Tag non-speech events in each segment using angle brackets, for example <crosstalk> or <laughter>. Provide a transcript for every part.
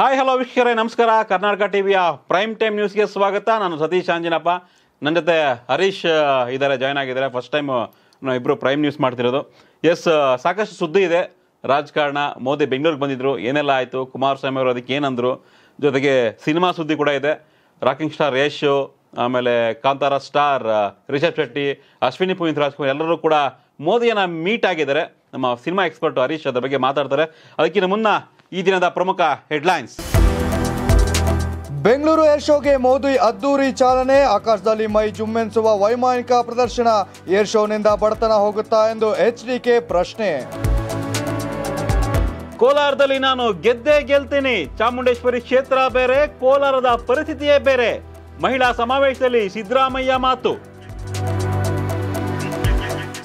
hi hello ವೀಕ್ಷಕರೇ ನಮಸ್ಕಾರ ಕರ್ನಾಟಕ ಟಿವಿಯ ಪ್ರೈಮ್ ಟೈಮ್ ನ್ಯೂಸ್ಗೆ ಸ್ವಾಗತ ನಾನು ಸತೀಶ್ ಆಂಜಿನಪ್ಪ ನನ್ನ ಜೊತೆ ಹರೀಶ್ ಇದ್ದಾರೆ ಜಾಯ್ನ್ ಆಗಿದ್ದಾರೆ ಫಸ್ಟ್ ಟೈಮ್ ನಾವು ಇಬ್ಬರು ಪ್ರೈಮ್ ನ್ಯೂಸ್ ಮಾಡ್ತಿರೋದು ಎಸ್ ಸಾಕಷ್ಟು ಸುದ್ದಿ ಇದೆ ರಾಜಕಾರಣ ಮೋದಿ ಬೆಂಗಳೂರಿಗೆ ಬಂದಿದ್ದರು ಏನೆಲ್ಲ ಆಯಿತು ಕುಮಾರಸ್ವಾಮಿ ಅವರು ಅದಕ್ಕೆ ಏನಂದರು ಜೊತೆಗೆ ಸಿನಿಮಾ ಸುದ್ದಿ ಕೂಡ ಇದೆ ರಾಕಿಂಗ್ ಸ್ಟಾರ್ ರೇಷು ಆಮೇಲೆ ಕಾಂತಾರ ಸ್ಟಾರ್ ರಿಷಬ್ ಶೆಟ್ಟಿ ಅಶ್ವಿನಿ ಪುನೀತ್ ರಾಜ್ಕುಮಾರ್ ಎಲ್ಲರೂ ಕೂಡ ಮೋದಿಯನ್ನು ಮೀಟ್ ಆಗಿದ್ದಾರೆ ನಮ್ಮ ಸಿನಿಮಾ ಎಕ್ಸ್ಪರ್ಟ್ ಹರೀಶ್ ಅದ್ರ ಬಗ್ಗೆ ಮಾತಾಡ್ತಾರೆ ಅದಕ್ಕಿಂತ ಮುನ್ನ ಈ ದಿನದ ಪ್ರಮುಖ ಹೆಡ್ಲೈನ್ಸ್ ಬೆಂಗಳೂರು ಏರ್ ಶೋಗೆ ಮೋದಿ ಅದ್ದೂರಿ ಚಾಲನೆ ಆಕಾಶದಲ್ಲಿ ಮೈ ಜುಮ್ಮೆನಿಸುವ ವೈಮಾನಿಕ ಪ್ರದರ್ಶನ ಏರ್ ಶೋನಿಂದ ಬಡತನ ಹೋಗುತ್ತಾ ಎಂದು ಎಚ್ಡಿಕೆ ಪ್ರಶ್ನೆ ಕೋಲಾರದಲ್ಲಿ ನಾನು ಗೆದ್ದೇ ಗೆಲ್ತೀನಿ ಚಾಮುಂಡೇಶ್ವರಿ ಕ್ಷೇತ್ರ ಬೇರೆ ಕೋಲಾರದ ಪರಿಸ್ಥಿತಿಯೇ ಬೇರೆ ಮಹಿಳಾ ಸಮಾವೇಶದಲ್ಲಿ ಸಿದ್ದರಾಮಯ್ಯ ಮಾತು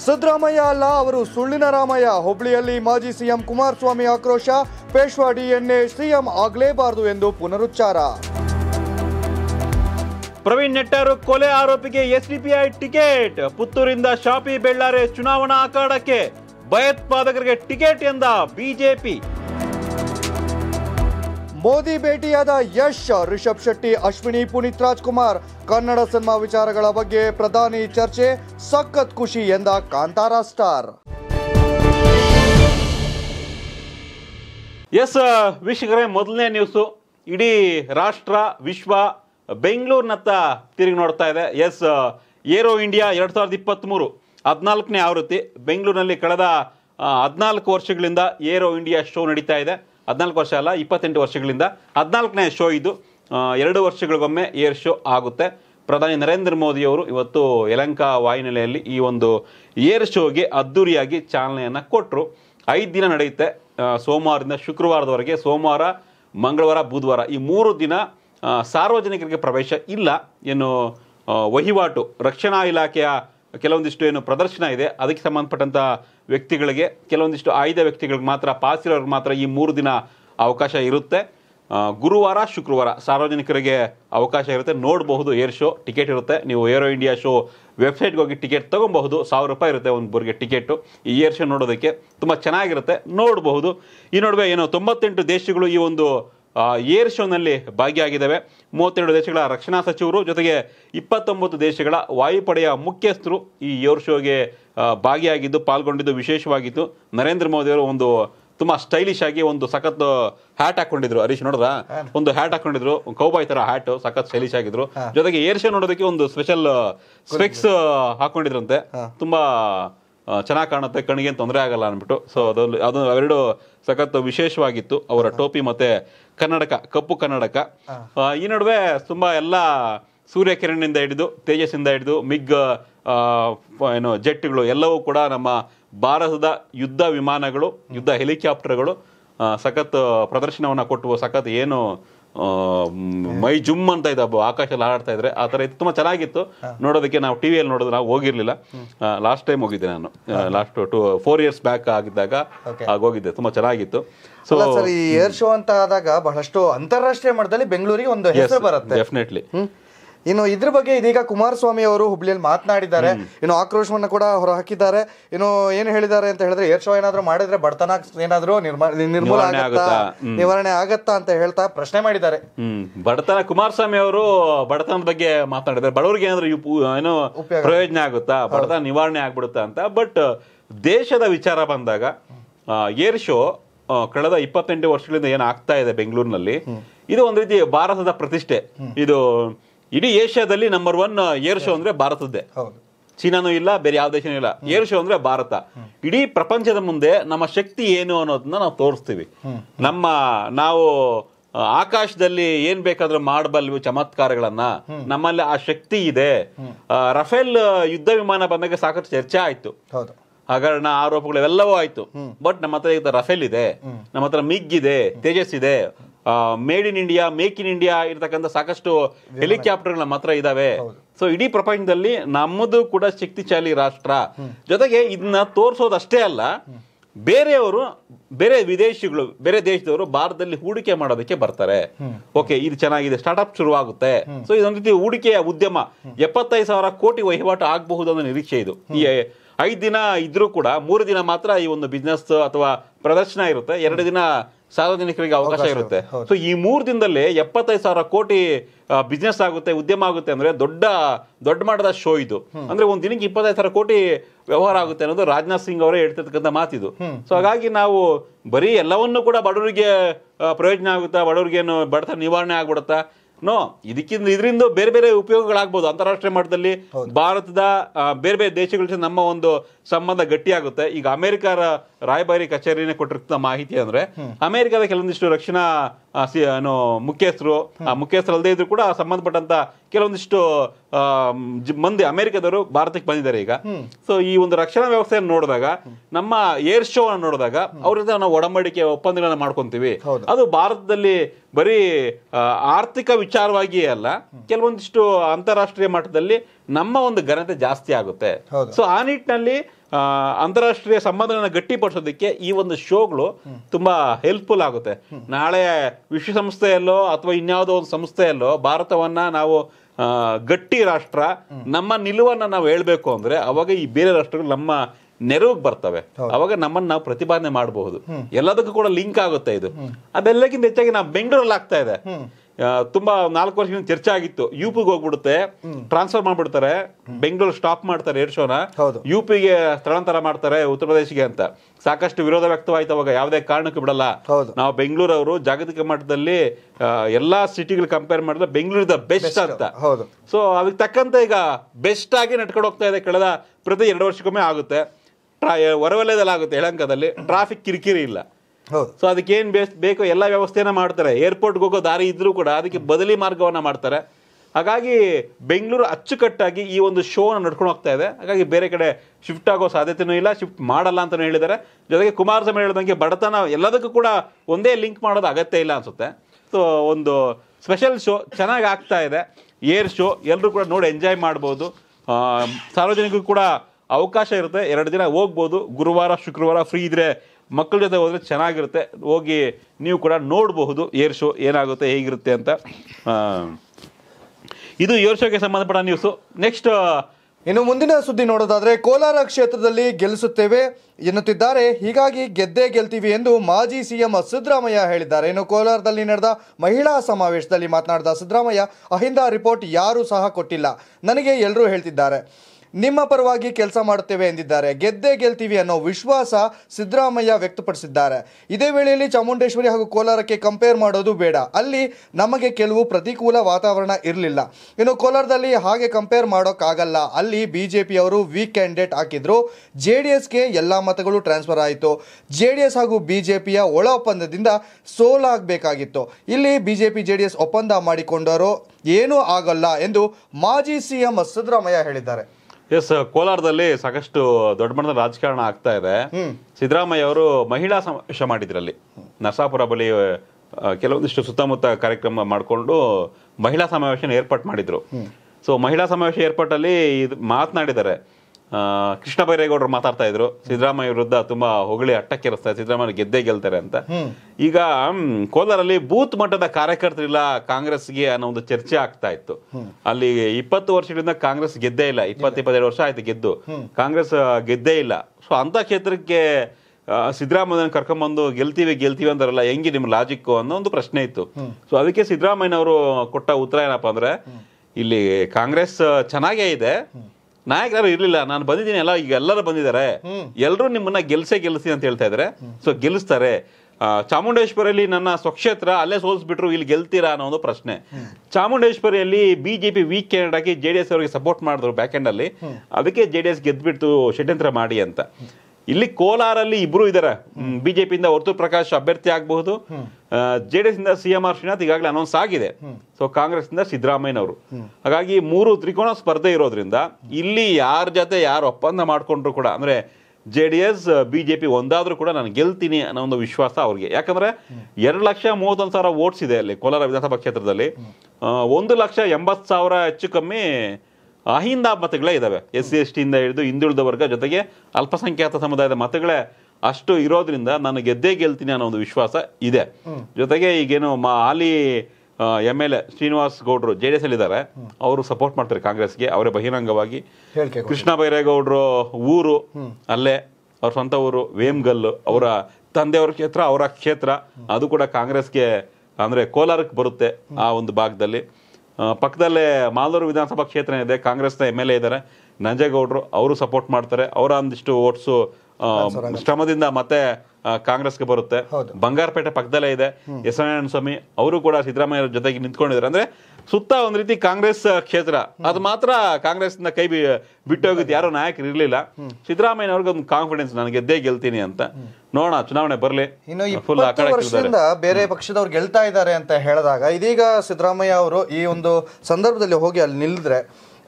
ಸಿದ್ದರಾಮಯ್ಯ ಅಲ್ಲ ಅವರು ಸುಳ್ಳಿನ ರಾಮಯ್ಯ ಹುಬ್ಳಿಯಲ್ಲಿ ಮಾಜಿ ಸಿಎಂ ಕುಮಾರಸ್ವಾಮಿ ಆಕ್ರೋಶ ಪೇಶ್ವಾ ಡಿಎನ್ಎ ಸಿಎಂ ಆಗಲೇಬಾರದು ಎಂದು ಪುನರುಚ್ಚಾರ ಪ್ರವೀಣ್ ನೆಟ್ಟರು ಕೊಲೆ ಆರೋಪಿಗೆ ಎಸ್ಡಿಪಿಐ ಟಿಕೆಟ್ ಪುತ್ತೂರಿಂದ ಶಾಪಿ ಬೆಳ್ಳಾರೆ ಚುನಾವಣಾ ಅಖಾಡಕ್ಕೆ ಭಯೋತ್ಪಾದಕರಿಗೆ ಟಿಕೆಟ್ ಎಂದ ಬಿಜೆಪಿ ಮೋದಿ ಭೇಟಿಯಾದ ಯಶ್ ರಿಷಬ್ ಶೆಟ್ಟಿ ಅಶ್ವಿನಿ ಪುನೀತ್ ರಾಜ್ಕುಮಾರ್ ಕನ್ನಡ ಸಿನಿಮಾ ವಿಚಾರಗಳ ಬಗ್ಗೆ ಪ್ರಧಾನಿ ಚರ್ಚೆ ಸಖತ್ ಖುಷಿ ಎಂದ ಕಾಂತಾರ ಸ್ಟಾರ್ ಎಸ್ ವೀಕ್ಷಕರೇ ಮೊದಲನೇ ನ್ಯೂಸು ಇಡೀ ರಾಷ್ಟ್ರ ವಿಶ್ವ ಬೆಂಗಳೂರಿನತ್ತ ತಿರುಗಿ ನೋಡ್ತಾ ಇದೆ ಎಸ್ ಏರೋ ಇಂಡಿಯಾ ಎರಡು ಸಾವಿರದ ಇಪ್ಪತ್ತ್ಮೂರು ಹದಿನಾಲ್ಕನೇ ಆವೃತ್ತಿ ಬೆಂಗಳೂರಿನಲ್ಲಿ ಕಳೆದ ಹದಿನಾಲ್ಕು ವರ್ಷಗಳಿಂದ ಏರೋ ಇಂಡಿಯಾ ಶೋ ನಡೀತಾ ಇದೆ ಹದಿನಾಲ್ಕು ವರ್ಷ ಅಲ್ಲ ಇಪ್ಪತ್ತೆಂಟು ವರ್ಷಗಳಿಂದ ಹದಿನಾಲ್ಕನೇ ಶೋ ಇದು ಎರಡು ವರ್ಷಗಳಿಗೊಮ್ಮೆ ಏರ್ ಶೋ ಆಗುತ್ತೆ ಪ್ರಧಾನಿ ನರೇಂದ್ರ ಮೋದಿಯವರು ಇವತ್ತು ಯಲಂಕಾ ವಾಯುನೆಲೆಯಲ್ಲಿ ಈ ಒಂದು ಏರ್ ಶೋಗೆ ಅದ್ದೂರಿಯಾಗಿ ಚಾಲನೆಯನ್ನು ಕೊಟ್ಟರು ಐದು ದಿನ ನಡೆಯುತ್ತೆ ಸೋಮವಾರದಿಂದ ಶುಕ್ರವಾರದವರೆಗೆ ಸೋಮವಾರ ಮಂಗಳವಾರ ಬುಧವಾರ ಈ ಮೂರು ದಿನ ಸಾರ್ವಜನಿಕರಿಗೆ ಪ್ರವೇಶ ಇಲ್ಲ ಏನು ವಹಿವಾಟು ರಕ್ಷಣಾ ಇಲಾಖೆಯ ಕೆಲವೊಂದಿಷ್ಟು ಏನು ಪ್ರದರ್ಶನ ಇದೆ ಅದಕ್ಕೆ ಸಂಬಂಧಪಟ್ಟಂಥ ವ್ಯಕ್ತಿಗಳಿಗೆ ಕೆಲವೊಂದಿಷ್ಟು ಆಯ್ದ ವ್ಯಕ್ತಿಗಳಿಗೆ ಮಾತ್ರ ಪಾಸ್ ಇರೋರಿಗೆ ಮಾತ್ರ ಈ ಮೂರು ದಿನ ಅವಕಾಶ ಇರುತ್ತೆ ಗುರುವಾರ ಶುಕ್ರವಾರ ಸಾರ್ವಜನಿಕರಿಗೆ ಅವಕಾಶ ಇರುತ್ತೆ ನೋಡಬಹುದು ಏರ್ ಶೋ ಟಿಕೆಟ್ ಇರುತ್ತೆ ನೀವು ಏರೋ ಇಂಡಿಯಾ ಶೋ ವೆಬ್ಸೈಟ್ಗೆ ಹೋಗಿ ಟಿಕೆಟ್ ತೊಗೊಬಹುದು ಸಾವಿರ ರೂಪಾಯಿ ಇರುತ್ತೆ ಒಂದು ಬುರ್ಗೆ ಟಿಕೆಟು ಈ ಏರ್ ಶೋ ನೋಡೋದಕ್ಕೆ ತುಂಬ ಚೆನ್ನಾಗಿರುತ್ತೆ ನೋಡಬಹುದು ಈ ನಡುವೆ ಏನು ತೊಂಬತ್ತೆಂಟು ದೇಶಗಳು ಈ ಒಂದು ಏರ್ ಶೋನಲ್ಲಿ ಭಾಗಿಯಾಗಿದ್ದಾವೆ ಮೂವತ್ತೆರಡು ದೇಶಗಳ ರಕ್ಷಣಾ ಸಚಿವರು ಜೊತೆಗೆ ಇಪ್ಪತ್ತೊಂಬತ್ತು ದೇಶಗಳ ವಾಯುಪಡೆಯ ಮುಖ್ಯಸ್ಥರು ಈ ಏರ್ ಶೋಗೆ ಭಾಗಿಯಾಗಿದ್ದು ಪಾಲ್ಗೊಂಡಿದ್ದು ವಿಶೇಷವಾಗಿತ್ತು ನರೇಂದ್ರ ಮೋದಿ ಅವರು ಒಂದು ತುಂಬ ಸ್ಟೈಲಿಶ್ ಆಗಿ ಒಂದು ಸಖತ್ ಹ್ಯಾಟ್ ಹಾಕೊಂಡಿದ್ರು ಹರೀಶ್ ನೋಡಿದ್ರ ಒಂದು ಹ್ಯಾಟ್ ಹಾಕೊಂಡಿದ್ರು ಕೌಬಾಯ್ ತರ ಹ್ಯಾಟ್ ಸಖತ್ ಸ್ಟೈಲಿಶ್ ಆಗಿದ್ರು ಜೊತೆಗೆ ಏರ್ ಶೋ ನೋಡೋದಕ್ಕೆ ಒಂದು ಸ್ಪೆಷಲ್ ಸ್ಪೆಕ್ಸ್ ಹಾಕೊಂಡಿದ್ರಂತೆ ತುಂಬಾ ಚೆನ್ನಾಗಿ ಕಾಣುತ್ತೆ ಕಣ್ಗೆ ತೊಂದರೆ ಆಗಲ್ಲ ಅಂದ್ಬಿಟ್ಟು ಸೊ ಅದರಲ್ಲಿ ಅದು ಎರಡು ಸಖತ್ತು ವಿಶೇಷವಾಗಿತ್ತು ಅವರ ಟೋಪಿ ಮತ್ತು ಕನ್ನಡಕ ಕಪ್ಪು ಕನ್ನಡಕ ಈ ನಡುವೆ ತುಂಬ ಎಲ್ಲ ಸೂರ್ಯಕಿರಣಿಂದ ಹಿಡಿದು ತೇಜಸ್ಸಿಂದ ಹಿಡಿದು ಮಿಗ್ ಏನು ಜೆಟ್ಗಳು ಎಲ್ಲವೂ ಕೂಡ ನಮ್ಮ ಭಾರತದ ಯುದ್ಧ ವಿಮಾನಗಳು ಯುದ್ಧ ಹೆಲಿಕಾಪ್ಟರ್ಗಳು ಸಖತ್ ಪ್ರದರ್ಶನವನ್ನು ಕೊಟ್ಟು ಸಖತ್ ಏನು ಮೈ ಜುಮ್ ಅಂತ ಇದ್ದಬ್ಬ ಆಕಾಶದಲ್ಲಿ ಹಾಡ್ತಾ ಇದ್ರೆ ಆ ಥರ ಇತ್ತು ತುಂಬ ಚೆನ್ನಾಗಿತ್ತು ನೋಡೋದಕ್ಕೆ ನಾವು ಟಿವಿ ಅಲ್ಲಿ ನೋಡೋದು ನಾವು ಹೋಗಿರಲಿಲ್ಲ ಲಾಸ್ಟ್ ಟೈಮ್ ಹೋಗಿದ್ದೆ ನಾನು last two four years back ಆಗಿದ್ದಾಗ ಆಗ ಹೋಗಿದ್ದೆ ತುಂಬಾ ಚೆನ್ನಾಗಿತ್ತು ಸೊ ಈ ಏರ್ ಶೋ ಅಂತ ಆದಾಗ ಬಹಳಷ್ಟು ಅಂತಾರಾಷ್ಟ್ರೀಯ ಮಟ್ಟದಲ್ಲಿ ಬೆಂಗಳೂರಿಗೆ ಒಂದು ಹೆಸರು ಬರುತ್ತೆ ಡೆಫಿನೆಟ್ಲಿ ಇನ್ನು ಇದ್ರ ಬಗ್ಗೆ ಇದೀಗ ಕುಮಾರಸ್ವಾಮಿ ಅವರು ಹುಬ್ಳಿಯಲ್ಲಿ ಮಾತನಾಡಿದ್ದಾರೆ ಇನ್ನು ಆಕ್ರೋಶವನ್ನು ಕೂಡ ಹಾಕಿದ್ದಾರೆ ಇನ್ನು ಏನು ಹೇಳಿದ್ದಾರೆ ಅಂತ ಹೇಳಿದ್ರೆ ಏರ್ ಶೋ ಏನಾದ್ರೂ ಮಾಡಿದ್ರೆ ಬಡತನ ಏನಾದ್ರು ನಿರ್ಮೂಲ ನಿವಾರಣೆ ಆಗತ್ತಾ ಅಂತ ಹೇಳ್ತಾ ಪ್ರಶ್ನೆ ಮಾಡಿದ್ದಾರೆ ಬಡತನ ಕುಮಾರಸ್ವಾಮಿ ಅವರು ಬಡತನದ ಬಗ್ಗೆ ಮಾತನಾಡಿದ್ದಾರೆ ಬಡವರಿಗೆ ಏನಾದ್ರು ಏನು ಪ್ರಯೋಜನ ಆಗುತ್ತಾ ಬಡತನ ನಿವಾರಣೆ ಆಗ್ಬಿಡುತ್ತಾ ಅಂತ ಬಟ್ ದೇಶದ ವಿಚಾರ ಬಂದಾಗ ಏರ್ ಶೋ ಕಳೆದ ಇಪ್ಪತ್ತೆಂಟು ವರ್ಷಗಳಿಂದ ಆಗ್ತಾ ಇದೆ ಬೆಂಗಳೂರಿನಲ್ಲಿ ಇದು ಒಂದು ರೀತಿ ಭಾರತದ ಪ್ರತಿಷ್ಠೆ ಇದು ಇಡೀ ಏಷ್ಯಾದಲ್ಲಿ number one uh, air show ಅಂದ್ರೆ ಭಾರತದ್ದೇ ಚೀನಾನು ಇಲ್ಲ ಬೇರೆ ಯಾವ ದೇಶನೂ ಇಲ್ಲ ಏರ್ ಶೋ ಅಂದ್ರೆ ಭಾರತ ಇಡೀ ಪ್ರಪಂಚದ ಮುಂದೆ ನಮ್ಮ ಶಕ್ತಿ ಏನು ಅನ್ನೋದನ್ನ ನಾವು ತೋರಿಸ್ತೀವಿ ನಮ್ಮ ನಾವು ಆಕಾಶದಲ್ಲಿ ಏನ್ ಬೇಕಾದ್ರೂ ಮಾಡಬಲ್ವು ಚಮತ್ಕಾರಗಳನ್ನ ನಮ್ಮಲ್ಲಿ ಆ ಶಕ್ತಿ ಇದೆ ರಫೇಲ್ ಯುದ್ಧ ವಿಮಾನ ಬಂದಾಗ ಸಾಕಷ್ಟು ಚರ್ಚೆ ಆಯ್ತು ಹಗರಣ ಆರೋಪಗಳು ಎಲ್ಲವೂ ಆಯ್ತು ಬಟ್ ನಮ್ಮ ಹತ್ರ ರಫೇಲ್ ಇದೆ ನಮ್ಮ ಹತ್ರ ಮಿಗ್ ಇದೆ ತೇಜಸ್ ಇದೆ made in India make in India ಇರ್ತಕ್ಕಂಥ ಸಾಕಷ್ಟು ಗಳ ಮಾತ್ರ ಇದಾವೆ ಸೊ ಇಡೀ ಪ್ರಪಂಚದಲ್ಲಿ ನಮ್ಮದು ಕೂಡ ಶಕ್ತಿಶಾಲಿ ರಾಷ್ಟ್ರ ಜೊತೆಗೆ ಇದನ್ನ ತೋರಿಸೋದಷ್ಟೇ ಅಲ್ಲ ಬೇರೆಯವರು ಬೇರೆ ವಿದೇಶಿಗಳು ಬೇರೆ ದೇಶದವರು ಭಾರತದಲ್ಲಿ ಹೂಡಿಕೆ ಮಾಡೋದಕ್ಕೆ ಬರ್ತಾರೆ ಓಕೆ ಇದು ಚೆನ್ನಾಗಿದೆ ಸ್ಟಾರ್ಟ್ಅಪ್ ಶುರುವಾಗುತ್ತೆ ಸೊ ಇದೊಂದು ರೀತಿ ಹೂಡಿಕೆಯ ಉದ್ಯಮ ಎಪ್ಪತ್ತೈದು ಸಾವಿರ ಕೋಟಿ ವಹಿವಾಟು ಆಗಬಹುದು ಅನ್ನೋ ನಿರೀಕ್ಷೆ ಇದು ಈ ಐದು ದಿನ ಇದ್ರೂ ಕೂಡ ಮೂರು ದಿನ ಮಾತ್ರ ಈ ಒಂದು ಬಿಸ್ನೆಸ್ ಅಥವಾ ಪ್ರದರ್ಶನ ಇರುತ್ತೆ ಎರಡು ದಿನ ಸಾರ್ವಜನಿಕರಿಗೆ ಅವಕಾಶ ಇರುತ್ತೆ ಸೊ ಈ ಮೂರು ದಿನದಲ್ಲಿ ಎಪ್ಪತ್ತೈದು ಸಾವಿರ ಕೋಟಿ ಬಿಸ್ನೆಸ್ ಆಗುತ್ತೆ ಉದ್ಯಮ ಆಗುತ್ತೆ ಅಂದ್ರೆ ದೊಡ್ಡ ದೊಡ್ಡ ಮಟ್ಟದ ಶೋ ಇದು ಅಂದ್ರೆ ಒಂದ್ ದಿನಕ್ಕೆ ಇಪ್ಪತ್ತೈದು ಸಾವಿರ ಕೋಟಿ ವ್ಯವಹಾರ ಆಗುತ್ತೆ ಅನ್ನೋದು ರಾಜನಾಥ್ ಸಿಂಗ್ ಅವರೇ ಹೇಳ್ತಿರ್ತಕ್ಕಂಥ ಮಾತಿದು ಸೊ ಹಾಗಾಗಿ ನಾವು ಬರೀ ಎಲ್ಲವನ್ನೂ ಕೂಡ ಬಡವರಿಗೆ ಪ್ರಯೋಜನ ಆಗುತ್ತಾ ಬಡವರಿಗೇನು ಬಡತನ ನಿವಾರಣೆ ಆಗ್ಬಿಡುತ್ತಾ ನೋ ಇದಕ್ಕಿಂತ ಇದರಿಂದ ಬೇರೆ ಬೇರೆ ಉಪಯೋಗಗಳಾಗ್ಬೋದು ಅಂತಾರಾಷ್ಟ್ರೀಯ ಮಟ್ಟದಲ್ಲಿ ಭಾರತದ ಬೇರೆ ಬೇರೆ ದೇಶಗಳ ಜೊತೆ ನಮ್ಮ ಒಂದು ಸಂಬಂಧ ಗಟ್ಟಿಯಾಗುತ್ತೆ ಈಗ ಅಮೆರಿಕ ರಾಯಭಾರಿ ಕಚೇರಿನೇ ಕೊಟ್ಟಿರ್ತ ಮಾಹಿತಿ ಅಂದ್ರೆ ಅಮೆರಿಕದ ಕೆಲವೊಂದಿಷ್ಟು ರಕ್ಷಣಾ ಏನು ಮುಖ್ಯಸ್ಥರು ಆ ಮುಖ್ಯಸ್ಥರು ಅಲ್ಲದೆ ಇದ್ರು ಕೂಡ ಸಂಬಂಧಪಟ್ಟಂತ ಕೆಲವೊಂದಿಷ್ಟು ಮಂದಿ ಅಮೆರಿಕದವರು ಭಾರತಕ್ಕೆ ಬಂದಿದ್ದಾರೆ ಈಗ ಸೊ ಈ ಒಂದು ರಕ್ಷಣಾ ವ್ಯವಸ್ಥೆಯನ್ನು ನೋಡಿದಾಗ ನಮ್ಮ ಏರ್ ಶೋ ನೋಡಿದಾಗ ಅವರಿಂದ ನಾವು ಒಡಂಬಡಿಕೆ ಒಪ್ಪಂದಗಳನ್ನ ಮಾಡ್ಕೊಂತೀವಿ ಅದು ಭಾರತದಲ್ಲಿ ಬರೀ ಆರ್ಥಿಕ ವಿಚಾರವಾಗಿಯೇ ಅಲ್ಲ ಕೆಲವೊಂದಿಷ್ಟು ಅಂತಾರಾಷ್ಟ್ರೀಯ ಮಟ್ಟದಲ್ಲಿ ನಮ್ಮ ಒಂದು ಘನತೆ ಜಾಸ್ತಿ ಆಗುತ್ತೆ ಸೊ ಆ ನಿಟ್ಟಿನಲ್ಲಿ ಅಂತಾರಾಷ್ಟ್ರೀಯ ಸಂಬಂಧಗಳನ್ನ ಗಟ್ಟಿಪಡಿಸೋದಕ್ಕೆ ಈ ಒಂದು ಶೋಗಳು ತುಂಬ ಹೆಲ್ಪ್ಫುಲ್ ಆಗುತ್ತೆ ನಾಳೆ ವಿಶ್ವಸಂಸ್ಥೆಯಲ್ಲೋ ಅಥವಾ ಇನ್ಯಾವುದೋ ಒಂದು ಸಂಸ್ಥೆಯಲ್ಲೋ ಭಾರತವನ್ನ ನಾವು ಗಟ್ಟಿ ರಾಷ್ಟ್ರ ನಮ್ಮ ನಿಲುವನ್ನ ನಾವು ಹೇಳಬೇಕು ಅಂದ್ರೆ ಅವಾಗ ಈ ಬೇರೆ ರಾಷ್ಟ್ರಗಳು ನಮ್ಮ ನೆರವಿಗೆ ಬರ್ತವೆ ಅವಾಗ ನಮ್ಮನ್ನ ನಾವು ಪ್ರತಿಪಾದನೆ ಮಾಡಬಹುದು ಎಲ್ಲದಕ್ಕೂ ಕೂಡ ಲಿಂಕ್ ಆಗುತ್ತೆ ಇದು ಅದೆಲ್ಲಕ್ಕಿಂತ ಹೆಚ್ಚಾಗಿ ನಾವು ಬೆಂಗಳೂರಲ್ಲಿ ಆಗ್ತಾ ಇದೆ ತುಂಬ ನಾಲ್ಕು ವರ್ಷ ಚರ್ಚೆ ಆಗಿತ್ತು ಯು ಪಿಗೆ ಹೋಗ್ಬಿಡುತ್ತೆ ಟ್ರಾನ್ಸ್ಫರ್ ಮಾಡ್ಬಿಡ್ತಾರೆ ಬೆಂಗಳೂರು ಸ್ಟಾಪ್ ಮಾಡ್ತಾರೆ ಏರ್ ಶೋನ ಯು ಪಿಗೆ ಸ್ಥಳಾಂತರ ಮಾಡ್ತಾರೆ ಉತ್ತರ ಪ್ರದೇಶಿಗೆ ಅಂತ ಸಾಕಷ್ಟು ವಿರೋಧ ವ್ಯಕ್ತವಾಯ್ತು ಅವಾಗ ಯಾವುದೇ ಕಾರಣಕ್ಕೂ ಬಿಡಲ್ಲ ನಾವು ಬೆಂಗಳೂರವರು ಜಾಗತಿಕ ಮಟ್ಟದಲ್ಲಿ ಎಲ್ಲಾ ಸಿಟಿಗಳು ಕಂಪೇರ್ ಮಾಡಿದ್ರೆ ಬೆಂಗಳೂರು ದ ಬೆಸ್ಟ್ ಅಂತ ಸೊ ಅದಕ್ಕೆ ತಕ್ಕಂತೆ ಈಗ ಬೆಸ್ಟ್ ಆಗಿ ನಡ್ಕೊಂಡು ಹೋಗ್ತಾ ಇದೆ ಕಳೆದ ಪ್ರತಿ ಎರಡು ವರ್ಷಕ್ಕೊಮ್ಮೆ ಆಗುತ್ತೆ ಹೊರವಲಯದಲ್ಲಿ ಆಗುತ್ತೆ ಹೇಳಂಕದಲ್ಲಿ ಟ್ರಾಫಿಕ್ ಕಿರಿಕಿರಿ ಇಲ್ಲ ಹೌದು ಸೊ ಅದಕ್ಕೆ ಏನು ಬೇಸ್ ಬೇಕೋ ಎಲ್ಲ ವ್ಯವಸ್ಥೆನ ಮಾಡ್ತಾರೆ ಏರ್ಪೋರ್ಟ್ಗೆ ಹೋಗೋ ದಾರಿ ಇದ್ರೂ ಕೂಡ ಅದಕ್ಕೆ ಬದಲಿ ಮಾರ್ಗವನ್ನು ಮಾಡ್ತಾರೆ ಹಾಗಾಗಿ ಬೆಂಗಳೂರು ಅಚ್ಚುಕಟ್ಟಾಗಿ ಈ ಒಂದು ಶೋನ ನಡ್ಕೊಂಡು ಹೋಗ್ತಾ ಇದೆ ಹಾಗಾಗಿ ಬೇರೆ ಕಡೆ ಶಿಫ್ಟ್ ಆಗೋ ಸಾಧ್ಯತೆನೂ ಇಲ್ಲ ಶಿಫ್ಟ್ ಮಾಡಲ್ಲ ಅಂತಲೂ ಹೇಳಿದ್ದಾರೆ ಜೊತೆಗೆ ಕುಮಾರಸ್ವಾಮಿ ಹೇಳಿದಂಗೆ ಬಡತನ ಎಲ್ಲದಕ್ಕೂ ಕೂಡ ಒಂದೇ ಲಿಂಕ್ ಮಾಡೋದು ಅಗತ್ಯ ಇಲ್ಲ ಅನಿಸುತ್ತೆ ಸೊ ಒಂದು ಸ್ಪೆಷಲ್ ಶೋ ಚೆನ್ನಾಗಿ ಆಗ್ತಾ ಇದೆ ಏರ್ ಶೋ ಎಲ್ಲರೂ ಕೂಡ ನೋಡಿ ಎಂಜಾಯ್ ಮಾಡ್ಬೋದು ಸಾರ್ವಜನಿಕರು ಕೂಡ ಅವಕಾಶ ಇರುತ್ತೆ ಎರಡು ದಿನ ಹೋಗ್ಬೋದು ಗುರುವಾರ ಶುಕ್ರವಾರ ಫ್ರೀ ಇದ್ರೆ ಮಕ್ಕಳ ಜೊತೆ ಹೋದರೆ ಚೆನ್ನಾಗಿರುತ್ತೆ ಹೋಗಿ ನೀವು ಕೂಡ ನೋಡಬಹುದು ಏರ್ ಶೋ ಏನಾಗುತ್ತೆ ಹೇಗಿರುತ್ತೆ ಅಂತ ಇದು ಏರ್ ಶೋಗೆ ಸಂಬಂಧಪಟ್ಟ ನ್ಯೂಸು ನೆಕ್ಸ್ಟ್ ಇನ್ನು ಮುಂದಿನ ಸುದ್ದಿ ನೋಡೋದಾದರೆ ಕೋಲಾರ ಕ್ಷೇತ್ರದಲ್ಲಿ ಗೆಲ್ಲಿಸುತ್ತೇವೆ ಎನ್ನುತ್ತಿದ್ದಾರೆ ಹೀಗಾಗಿ ಗೆದ್ದೇ ಗೆಲ್ತೀವಿ ಎಂದು ಮಾಜಿ ಸಿಎಂ ಸಿದ್ದರಾಮಯ್ಯ ಹೇಳಿದ್ದಾರೆ ಇನ್ನು ಕೋಲಾರದಲ್ಲಿ ನಡೆದ ಮಹಿಳಾ ಸಮಾವೇಶದಲ್ಲಿ ಮಾತನಾಡಿದ ಸಿದ್ದರಾಮಯ್ಯ ಅಹಿಂದ ರಿಪೋರ್ಟ್ ಯಾರೂ ಸಹ ಕೊಟ್ಟಿಲ್ಲ ನನಗೆ ಎಲ್ಲರೂ ಹೇಳ್ತಿದ್ದಾರೆ ನಿಮ್ಮ ಪರವಾಗಿ ಕೆಲಸ ಮಾಡುತ್ತೇವೆ ಎಂದಿದ್ದಾರೆ ಗೆದ್ದೇ ಗೆಲ್ತೀವಿ ಅನ್ನೋ ವಿಶ್ವಾಸ ಸಿದ್ದರಾಮಯ್ಯ ವ್ಯಕ್ತಪಡಿಸಿದ್ದಾರೆ ಇದೇ ವೇಳೆಯಲ್ಲಿ ಚಾಮುಂಡೇಶ್ವರಿ ಹಾಗೂ ಕೋಲಾರಕ್ಕೆ ಕಂಪೇರ್ ಮಾಡೋದು ಬೇಡ ಅಲ್ಲಿ ನಮಗೆ ಕೆಲವು ಪ್ರತಿಕೂಲ ವಾತಾವರಣ ಇರಲಿಲ್ಲ ಇನ್ನು ಕೋಲಾರದಲ್ಲಿ ಹಾಗೆ ಕಂಪೇರ್ ಮಾಡೋಕ್ಕಾಗಲ್ಲ ಅಲ್ಲಿ ಬಿಜೆಪಿಯವರು ವೀಕ್ ಕ್ಯಾಂಡಿಡೇಟ್ ಹಾಕಿದ್ರು ಜೆ ಡಿ ಎಸ್ಗೆ ಎಲ್ಲ ಮತಗಳು ಟ್ರಾನ್ಸ್ಫರ್ ಆಯಿತು ಜೆ ಡಿ ಎಸ್ ಹಾಗೂ ಬಿಜೆಪಿಯ ಒಳ ಒಪ್ಪಂದದಿಂದ ಸೋಲಾಗಬೇಕಾಗಿತ್ತು ಇಲ್ಲಿ ಬಿಜೆಪಿ ಜೆ ಡಿ ಎಸ್ ಒಪ್ಪಂದ ಮಾಡಿಕೊಂಡವರು ಏನೂ ಆಗಲ್ಲ ಎಂದು ಮಾಜಿ ಸಿಎಂ ಸಿದ್ದರಾಮಯ್ಯ ಹೇಳಿದ್ದಾರೆ ಎಸ್ ಕೋಲಾರದಲ್ಲಿ ಸಾಕಷ್ಟು ದೊಡ್ಡ ಮಟ್ಟದ ರಾಜಕಾರಣ ಆಗ್ತಾ ಇದೆ ಸಿದ್ದರಾಮಯ್ಯ ಅವರು ಮಹಿಳಾ ಸಮಾವೇಶ ಮಾಡಿದ್ರಲ್ಲಿ ನರಸಾಪುರ ಬಳಿ ಕೆಲವೊಂದಿಷ್ಟು ಸುತ್ತಮುತ್ತ ಕಾರ್ಯಕ್ರಮ ಮಾಡಿಕೊಂಡು ಮಹಿಳಾ ಸಮಾವೇಶನ ಏರ್ಪಾಟ್ ಮಾಡಿದ್ರು ಸೊ ಮಹಿಳಾ ಸಮಾವೇಶ ಏರ್ಪಾಟಲ್ಲಿ ಇದು ಮಾತನಾಡಿದ್ದಾರೆ ಕೃಷ್ಣ ಬೈರೇಗೌಡರು ಮಾತಾಡ್ತಾ ಇದ್ರು ಸಿದ್ದರಾಮಯ್ಯ ವಿರುದ್ಧ ತುಂಬಾ ಹೊಗಳಿ ಅಟ್ಟಕ್ಕಿರಿಸ್ತಾ ಸಿದ್ದರಾಮಯ್ಯ ಗೆದ್ದೇ ಗೆಲ್ತಾರೆ ಅಂತ ಈಗ ಕೋಲಾರಲ್ಲಿ ಬೂತ್ ಮಟ್ಟದ ಕಾರ್ಯಕರ್ತರಿಲ್ಲ ಕಾಂಗ್ರೆಸ್ಗೆ ಅನ್ನೋ ಒಂದು ಚರ್ಚೆ ಆಗ್ತಾ ಇತ್ತು ಅಲ್ಲಿ ಇಪ್ಪತ್ತು ವರ್ಷಗಳಿಂದ ಕಾಂಗ್ರೆಸ್ ಗೆದ್ದೇ ಇಲ್ಲ ಇಪ್ಪತ್ತು ಇಪ್ಪತ್ತೆರಡು ವರ್ಷ ಆಯ್ತು ಗೆದ್ದು ಕಾಂಗ್ರೆಸ್ ಗೆದ್ದೇ ಇಲ್ಲ ಸೊ ಅಂತ ಕ್ಷೇತ್ರಕ್ಕೆ ಸಿದ್ದರಾಮಯ್ಯನ ಕರ್ಕೊಂಡ್ಬಂದು ಗೆಲ್ತೀವಿ ಗೆಲ್ತೀವಿ ಅಂತಾರಲ್ಲ ಹೆಂಗೆ ನಿಮ್ಮ ಲಾಜಿಕ್ಕು ಅನ್ನೋ ಒಂದು ಪ್ರಶ್ನೆ ಇತ್ತು ಸೊ ಅದಕ್ಕೆ ಸಿದ್ದರಾಮಯ್ಯನವರು ಕೊಟ್ಟ ಉತ್ತರ ಏನಪ್ಪ ಅಂದ್ರೆ ಇಲ್ಲಿ ಕಾಂಗ್ರೆಸ್ ಚೆನ್ನಾಗೇ ಇದೆ ನಾಯಕರು ಇರ್ಲಿಲ್ಲ ನಾನು ಬಂದಿದ್ದೀನಿ ಎಲ್ಲ ಈಗ ಎಲ್ಲರೂ ಬಂದಿದ್ದಾರೆ ಎಲ್ಲರೂ ನಿಮ್ಮನ್ನ ಗೆಲ್ಸೇ ಗೆಲ್ಸಿ ಅಂತ ಹೇಳ್ತಾ ಇದ್ರೆ ಸೊ ಗೆಲ್ಲಿಸ್ತಾರೆ ಚಾಮುಂಡೇಶ್ವರಿಯಲ್ಲಿ ನನ್ನ ಸ್ವಕ್ಷೇತ್ರ ಅಲ್ಲೇ ಸೋಲಿಸ್ಬಿಟ್ರು ಇಲ್ಲಿ ಗೆಲ್ತೀರಾ ಅನ್ನೋ ಒಂದು ಪ್ರಶ್ನೆ ಚಾಮುಂಡೇಶ್ವರಿಯಲ್ಲಿ ಬಿಜೆಪಿ ವೀಕ್ ಜೆ ಹಾಕಿ ಜೆಡಿಎಸ್ ಅವರಿಗೆ ಸಪೋರ್ಟ್ ಮಾಡಿದ್ರು ಬ್ಯಾಕ್ ಎಂಡ್ ಅಲ್ಲಿ ಅದಕ್ಕೆ ಜೆಡಿಎಸ್ ಗೆದ್ಬಿಡ್ತು ಷಡ್ಯಂತ್ರ ಮಾಡಿ ಅಂತ ಇಲ್ಲಿ ಕೋಲಾರಲ್ಲಿ ಇಬ್ರು ಇದ್ದಾರೆ ಬಿಜೆಪಿಯಿಂದ ಹೊರತು ಪ್ರಕಾಶ್ ಅಭ್ಯರ್ಥಿ ಆಗಬಹುದು ಜೆ ಡಿ ಎಸ್ ಇಂದ ಸಿ ಎಂ ಆರ್ ಶ್ರೀನಾಥ್ ಈಗಾಗಲೇ ಅನೌನ್ಸ್ ಆಗಿದೆ ಸೊ ಕಾಂಗ್ರೆಸ್ ಇಂದ ಅವರು ಹಾಗಾಗಿ ಮೂರು ತ್ರಿಕೋಣ ಸ್ಪರ್ಧೆ ಇರೋದ್ರಿಂದ ಇಲ್ಲಿ ಯಾರ ಜೊತೆ ಯಾರು ಒಪ್ಪಂದ ಮಾಡಿಕೊಂಡ್ರು ಕೂಡ ಅಂದ್ರೆ J D S BJP J ಒಂದಾದರೂ ಕೂಡ ನಾನು ಗೆಲ್ತೀನಿ ಅನ್ನೋ ಒಂದು ವಿಶ್ವಾಸ ಅವ್ರಿಗೆ ಯಾಕಂದ್ರೆ ಎರಡು ಲಕ್ಷ ಮೂವತ್ತೊಂದು ಸಾವಿರ ವೋಟ್ಸ್ ಇದೆ ಅಲ್ಲಿ ಕೋಲಾರ ವಿಧಾನಸಭಾ ಕ್ಷೇತ್ರದಲ್ಲಿ ಒಂದು ಲಕ್ಷ ಎಂಬತ್ತು ಸಾವಿರ ಹೆಚ್ಚು ಕಮ್ಮಿ ಅಹಿಂದ ಮತಗಳೇ ಇದ್ದಾವೆ ಎಸ್ ಸಿ ಎಸ್ ಟಿಯಿಂದ ಹಿಡಿದು ಹಿಂದುಳಿದ ವರ್ಗ ಜೊತೆಗೆ ಅಲ್ಪಸಂಖ್ಯಾತ ಸಮುದಾಯದ ಮತಗಳೇ ಅಷ್ಟು ಇರೋದ್ರಿಂದ ನಾನು ಗೆದ್ದೇ ಗೆಲ್ತೀನಿ ಅನ್ನೋ ಒಂದು ವಿಶ್ವಾಸ ಇದೆ ಜೊತೆಗೆ ಈಗೇನು ಮಾ ಹಾಲಿ ಎಮ್ ಎಲ್ ಎ ಶ್ರೀನಿವಾಸ್ ಗೌಡ್ರು ಜೆ ಡಿ ಎಸ್ ಅಲ್ಲಿ ಇದ್ದಾರೆ ಅವರು ಸಪೋರ್ಟ್ ಮಾಡ್ತಾರೆ ಕಾಂಗ್ರೆಸ್ಗೆ ಅವರೇ ಬಹಿರಂಗವಾಗಿ ಕೃಷ್ಣ ಬೈರೇಗೌಡರು ಊರು ಅಲ್ಲೇ ಅವ್ರ ಸ್ವಂತ ಊರು ವೇಮ್ಗಲ್ಲು ಅವರ ತಂದೆಯವರ ಕ್ಷೇತ್ರ ಅವರ ಕ್ಷೇತ್ರ ಅದು ಕೂಡ ಕಾಂಗ್ರೆಸ್ಗೆ ಅಂದರೆ ಕೋಲಾರಕ್ಕೆ ಬರುತ್ತೆ ಆ ಒಂದು ಭಾಗದಲ್ಲಿ ಪಕ್ಕದಲ್ಲೇ ಮಾಲೂರು ವಿಧಾನಸಭಾ ಕ್ಷೇತ್ರ ಇದೆ ಕಾಂಗ್ರೆಸ್ನ ಎಮ್ ಎಲ್ ಎ ಇದ್ದಾರೆ ನಂಜೇಗೌಡರು ಅವರು ಸಪೋರ್ಟ್ ಮಾಡ್ತಾರೆ ಅವರ ಒಂದಿಷ್ಟು ಓಟ್ಸು ಶ್ರಮದಿಂದ ಮತ್ತೆ ಕಾಂಗ್ರೆಸ್ಗೆ ಬರುತ್ತೆ ಬಂಗಾರಪೇಟೆ ಪಕ್ಕದಲ್ಲೇ ಇದೆ ಎಸ್ ನಾರಾಯಣ ಸ್ವಾಮಿ ಅವರು ಕೂಡ ಸಿದ್ದರಾಮಯ್ಯ ಜೊತೆಗೆ ನಿಂತ್ಕೊಂಡಿದ್ದಾರೆ ಅಂದ್ರೆ ಸುತ್ತ ಒಂದ್ ರೀತಿ ಕಾಂಗ್ರೆಸ್ ಕ್ಷೇತ್ರ ಅದು ಮಾತ್ರ ಕಾಂಗ್ರೆಸ್ ನ ಕೈ ಬಿಟ್ಟು ಹೋಗಿದ್ದು ಯಾರು ನಾಯಕರು ಇರಲಿಲ್ಲ ಅವ್ರಿಗೆ ಒಂದು ಕಾನ್ಫಿಡೆನ್ಸ್ ನಾನು ಗೆದ್ದೇ ಗೆಲ್ತೀನಿ ಅಂತ ನೋಡೋಣ ಚುನಾವಣೆ ಬರಲಿ ವರ್ಷದಿಂದ ಬೇರೆ ಪಕ್ಷದವ್ರು ಗೆಲ್ತಾ ಇದ್ದಾರೆ ಅಂತ ಹೇಳಿದಾಗ ಇದೀಗ ಸಿದ್ದರಾಮಯ್ಯ ಅವರು ಈ ಒಂದು ಸಂದರ್ಭದಲ್ಲಿ ಹೋಗಿ ಅಲ್ಲಿ ನಿಲ್ಲಿದ್ರೆ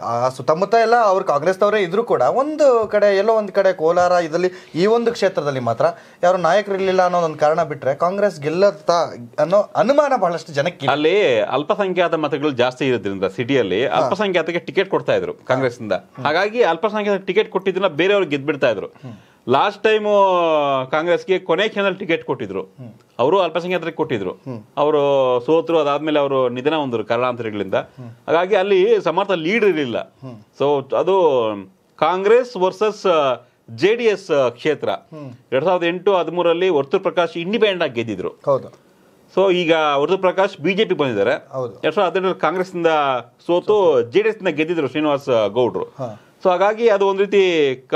ಆ ಸುತ್ತಮುತ್ತ ಎಲ್ಲ ಅವ್ರು ಕಾಂಗ್ರೆಸ್ನವರೇ ಇದ್ದರೂ ಕೂಡ ಒಂದು ಕಡೆ ಎಲ್ಲೋ ಒಂದು ಕಡೆ ಕೋಲಾರ ಇದರಲ್ಲಿ ಈ ಒಂದು ಕ್ಷೇತ್ರದಲ್ಲಿ ಮಾತ್ರ ಯಾರು ನಾಯಕರಿರಲಿಲ್ಲ ಅನ್ನೋ ಒಂದು ಕಾರಣ ಬಿಟ್ಟರೆ ಕಾಂಗ್ರೆಸ್ ಗೆಲ್ಲತ್ತ ಅನ್ನೋ ಅನುಮಾನ ಬಹಳಷ್ಟು ಜನಕ್ಕೆ ಅಲ್ಲಿ ಅಲ್ಪಸಂಖ್ಯಾತ ಮತಗಳು ಜಾಸ್ತಿ ಇರೋದ್ರಿಂದ ಸಿಟಿಯಲ್ಲಿ ಅಲ್ಪಸಂಖ್ಯಾತಕ್ಕೆ ಟಿಕೆಟ್ ಕೊಡ್ತಾ ಇದ್ರು ಕಾಂಗ್ರೆಸ್ನಿಂದ ಹಾಗಾಗಿ ಅಲ್ಪಸಂಖ್ಯಾತ ಟಿಕೆಟ್ ಕೊಟ್ಟಿದ್ದನ್ನ ಬೇರೆಯವ್ರಿಗೆ ಗೆದ್ಬಿಡ್ತಾ ಇದ್ರು ಲಾಸ್ಟ್ ಟೈಮು ಕಾಂಗ್ರೆಸ್ಗೆ ಕೊನೆ ಕ್ಷಣದಲ್ಲಿ ಟಿಕೆಟ್ ಕೊಟ್ಟಿದ್ರು ಅವರು ಅಲ್ಪಸಂಖ್ಯಾತರಿಗೆ ಕೊಟ್ಟಿದ್ರು ಅವರು ಸೋತರು ಅದಾದ್ಮೇಲೆ ಅವರು ನಿಧನ ಹೊಂದರು ಕಾರಣಾಂತರಗಳಿಂದ ಹಾಗಾಗಿ ಅಲ್ಲಿ ಸಮರ್ಥ ಲೀಡ್ ಇರಲಿಲ್ಲ ಸೊ ಅದು Congress versus J D S ಕ್ಷೇತ್ರ ಎರಡ್ ಸಾವಿರದ ಎಂಟು ಹದಿಮೂರಲ್ಲಿ ವರ್ತೂರ್ ಪ್ರಕಾಶ್ ಇಂಡಿಪೆಂಡೆಂಟ್ ಆಗಿ ಗೆದ್ದಿದ್ರು ಸೊ ಈಗ ವರ್ತೂರ್ ಪ್ರಕಾಶ್ ಬಿಜೆಪಿ ಬಂದಿದ್ದಾರೆ ಎರಡ್ ಸಾವಿರದ ಹದಿನೆಂಟರಲ್ಲಿ ಇಂದ ಸೋತು ಜೆ ಡಿ ಗೆದ್ದಿದ್ರು ಶ್ರೀನಿವಾಸ್ ಗೌಡ್ರು ಸೊ ಹಾಗಾಗಿ ಅದು ಒಂದು ರೀತಿ